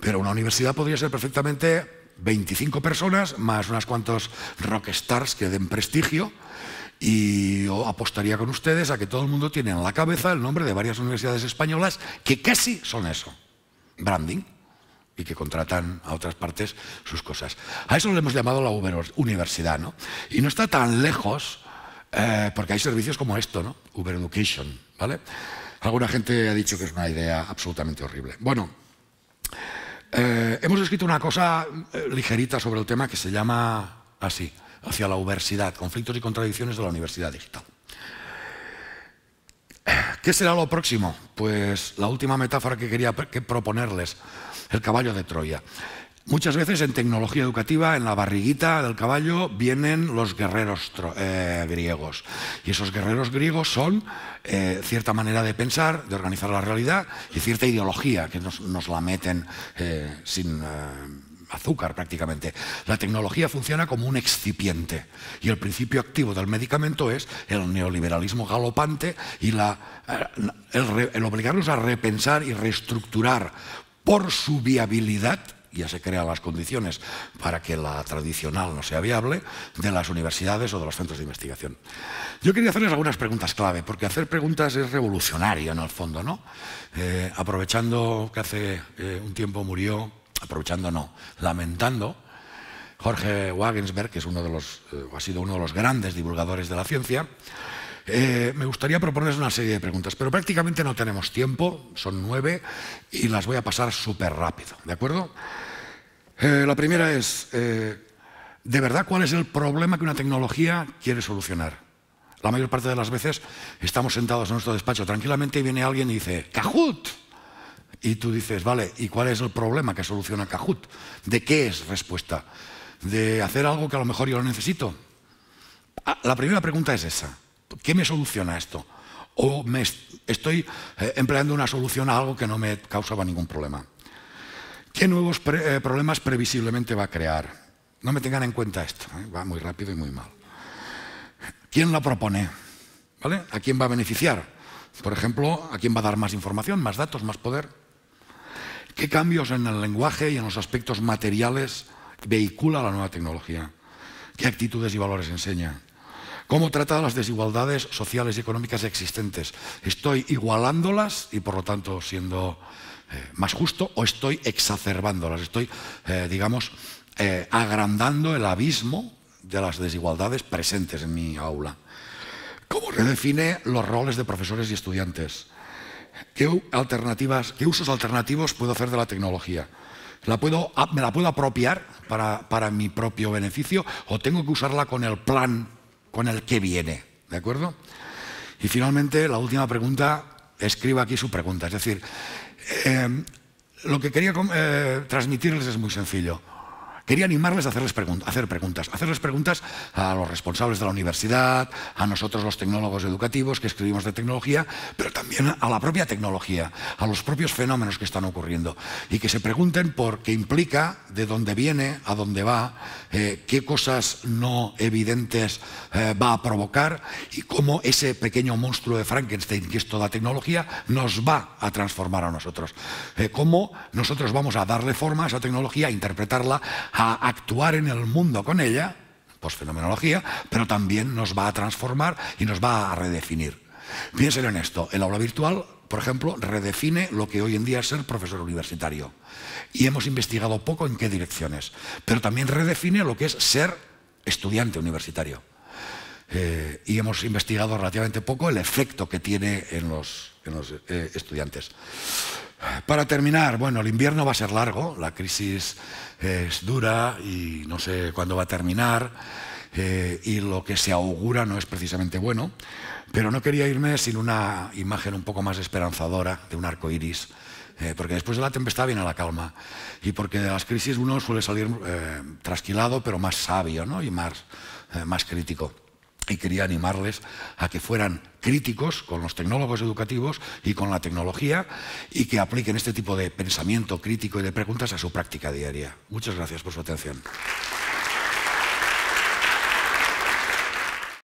Pero una universidad podría ser perfectamente 25 personas más unas cuantos rockstars que den prestigio y apostaría con ustedes a que todo el mundo tiene en la cabeza el nombre de varias universidades españolas que casi son eso, branding, y que contratan a otras partes sus cosas. A eso le hemos llamado la Uber Universidad, ¿no? Y no está tan lejos, eh, porque hay servicios como esto, ¿no? Uber Education, ¿vale? Alguna gente ha dicho que es una idea absolutamente horrible. Bueno, eh, hemos escrito una cosa eh, ligerita sobre el tema que se llama así hacia la universidad, conflictos y contradicciones de la universidad digital. ¿Qué será lo próximo? Pues la última metáfora que quería proponerles, el caballo de Troya. Muchas veces en tecnología educativa, en la barriguita del caballo, vienen los guerreros eh, griegos. Y esos guerreros griegos son eh, cierta manera de pensar, de organizar la realidad y cierta ideología que nos, la meten eh, sin azúcar prácticamente. La tecnología funciona como un excipiente y el principio activo del medicamento es el neoliberalismo galopante y eh, el, obligarnos a repensar y reestructurar por su viabilidad ya se crean las condiciones para que la tradicional no sea viable, de las universidades o de los centros de investigación. Yo quería hacerles algunas preguntas clave, porque hacer preguntas es revolucionario en el fondo, ¿no? Eh, aprovechando que hace eh, un tiempo murió aprovechando no, lamentando, Jorge Wagensberg, que es uno de los, eh, ha sido uno de los grandes divulgadores de la ciencia, eh, me gustaría proponerles una serie de preguntas, pero prácticamente no tenemos tiempo, son nueve, y las voy a pasar súper rápido, ¿de acuerdo? Eh, la primera es, ¿de verdad cuál es el problema que una tecnología quiere solucionar? La mayor parte de las veces estamos sentados en nuestro despacho tranquilamente y viene alguien y dice, ¡Cajut! Y tú dices, vale, ¿y cuál es el problema que soluciona Cajut? ¿De qué es respuesta? ¿De hacer algo que a lo mejor yo lo necesito? Ah, la primera pregunta es esa. ¿Qué me soluciona esto? ¿O me estoy eh, empleando una solución a algo que no me causaba ningún problema? ¿Qué nuevos eh, problemas previsiblemente va a crear? No me tengan en cuenta esto. ¿eh? Va muy rápido y muy mal. ¿Quién la propone? ¿Vale? ¿A quién va a beneficiar? Por ejemplo, ¿a quién va a dar más información, más datos, más poder? ¿Qué cambios en el lenguaje y en los aspectos materiales vehicula la nueva tecnología? ¿Qué actitudes y valores enseña? ¿Cómo trata las desigualdades sociales y económicas existentes? ¿Estoy igualándolas y por lo tanto siendo eh, más justo o estoy exacerbándolas? Estoy, eh, digamos, eh, agrandando el abismo de las desigualdades presentes en mi aula. ¿Cómo redefine los roles de profesores y estudiantes? ¿Qué, alternativas, ¿Qué usos alternativos puedo hacer de la tecnología? ¿Me la puedo apropiar para, mi propio beneficio o tengo que usarla con el plan con el que viene? ¿De acuerdo? Y finalmente, la última pregunta, escriba aquí su pregunta. Es decir, eh, lo que quería eh, transmitirles es muy sencillo. Quería animarles a hacerles hacer preguntas, hacerles preguntas a los responsables de la universidad, a nosotros los tecnólogos educativos que escribimos de tecnología, pero también a la propia tecnología, a los propios fenómenos que están ocurriendo y que se pregunten por qué implica, de dónde viene, a dónde va, eh, qué cosas no evidentes eh, va a provocar y cómo ese pequeño monstruo de Frankenstein, que es toda tecnología, nos va a transformar a nosotros. Eh, cómo nosotros vamos a darle forma a esa tecnología, a interpretarla, a actuar en el mundo con ella, posfenomenología, pero también nos va a transformar y nos va a redefinir. Piénsenlo en esto, el aula virtual, por ejemplo, redefine lo que hoy en día es ser profesor universitario. Y hemos investigado poco en qué direcciones, pero también redefine lo que es ser estudiante universitario. Eh, y hemos investigado relativamente poco el efecto que tiene en los, eh, estudiantes. Para terminar, bueno, el invierno va a ser largo, la crisis es dura y no sé cuándo va a terminar eh, y lo que se augura no es precisamente bueno, pero no quería irme sin una imagen un poco más esperanzadora de un arco iris. Eh, porque después de la tempestad viene la calma y porque de las crisis uno suele salir eh, trasquilado pero más sabio ¿no? y más crítico y quería animarles a que fueran críticos con los tecnólogos educativos y con la tecnología y que apliquen este tipo de pensamiento crítico y de preguntas a su práctica diaria. Muchas gracias por su atención.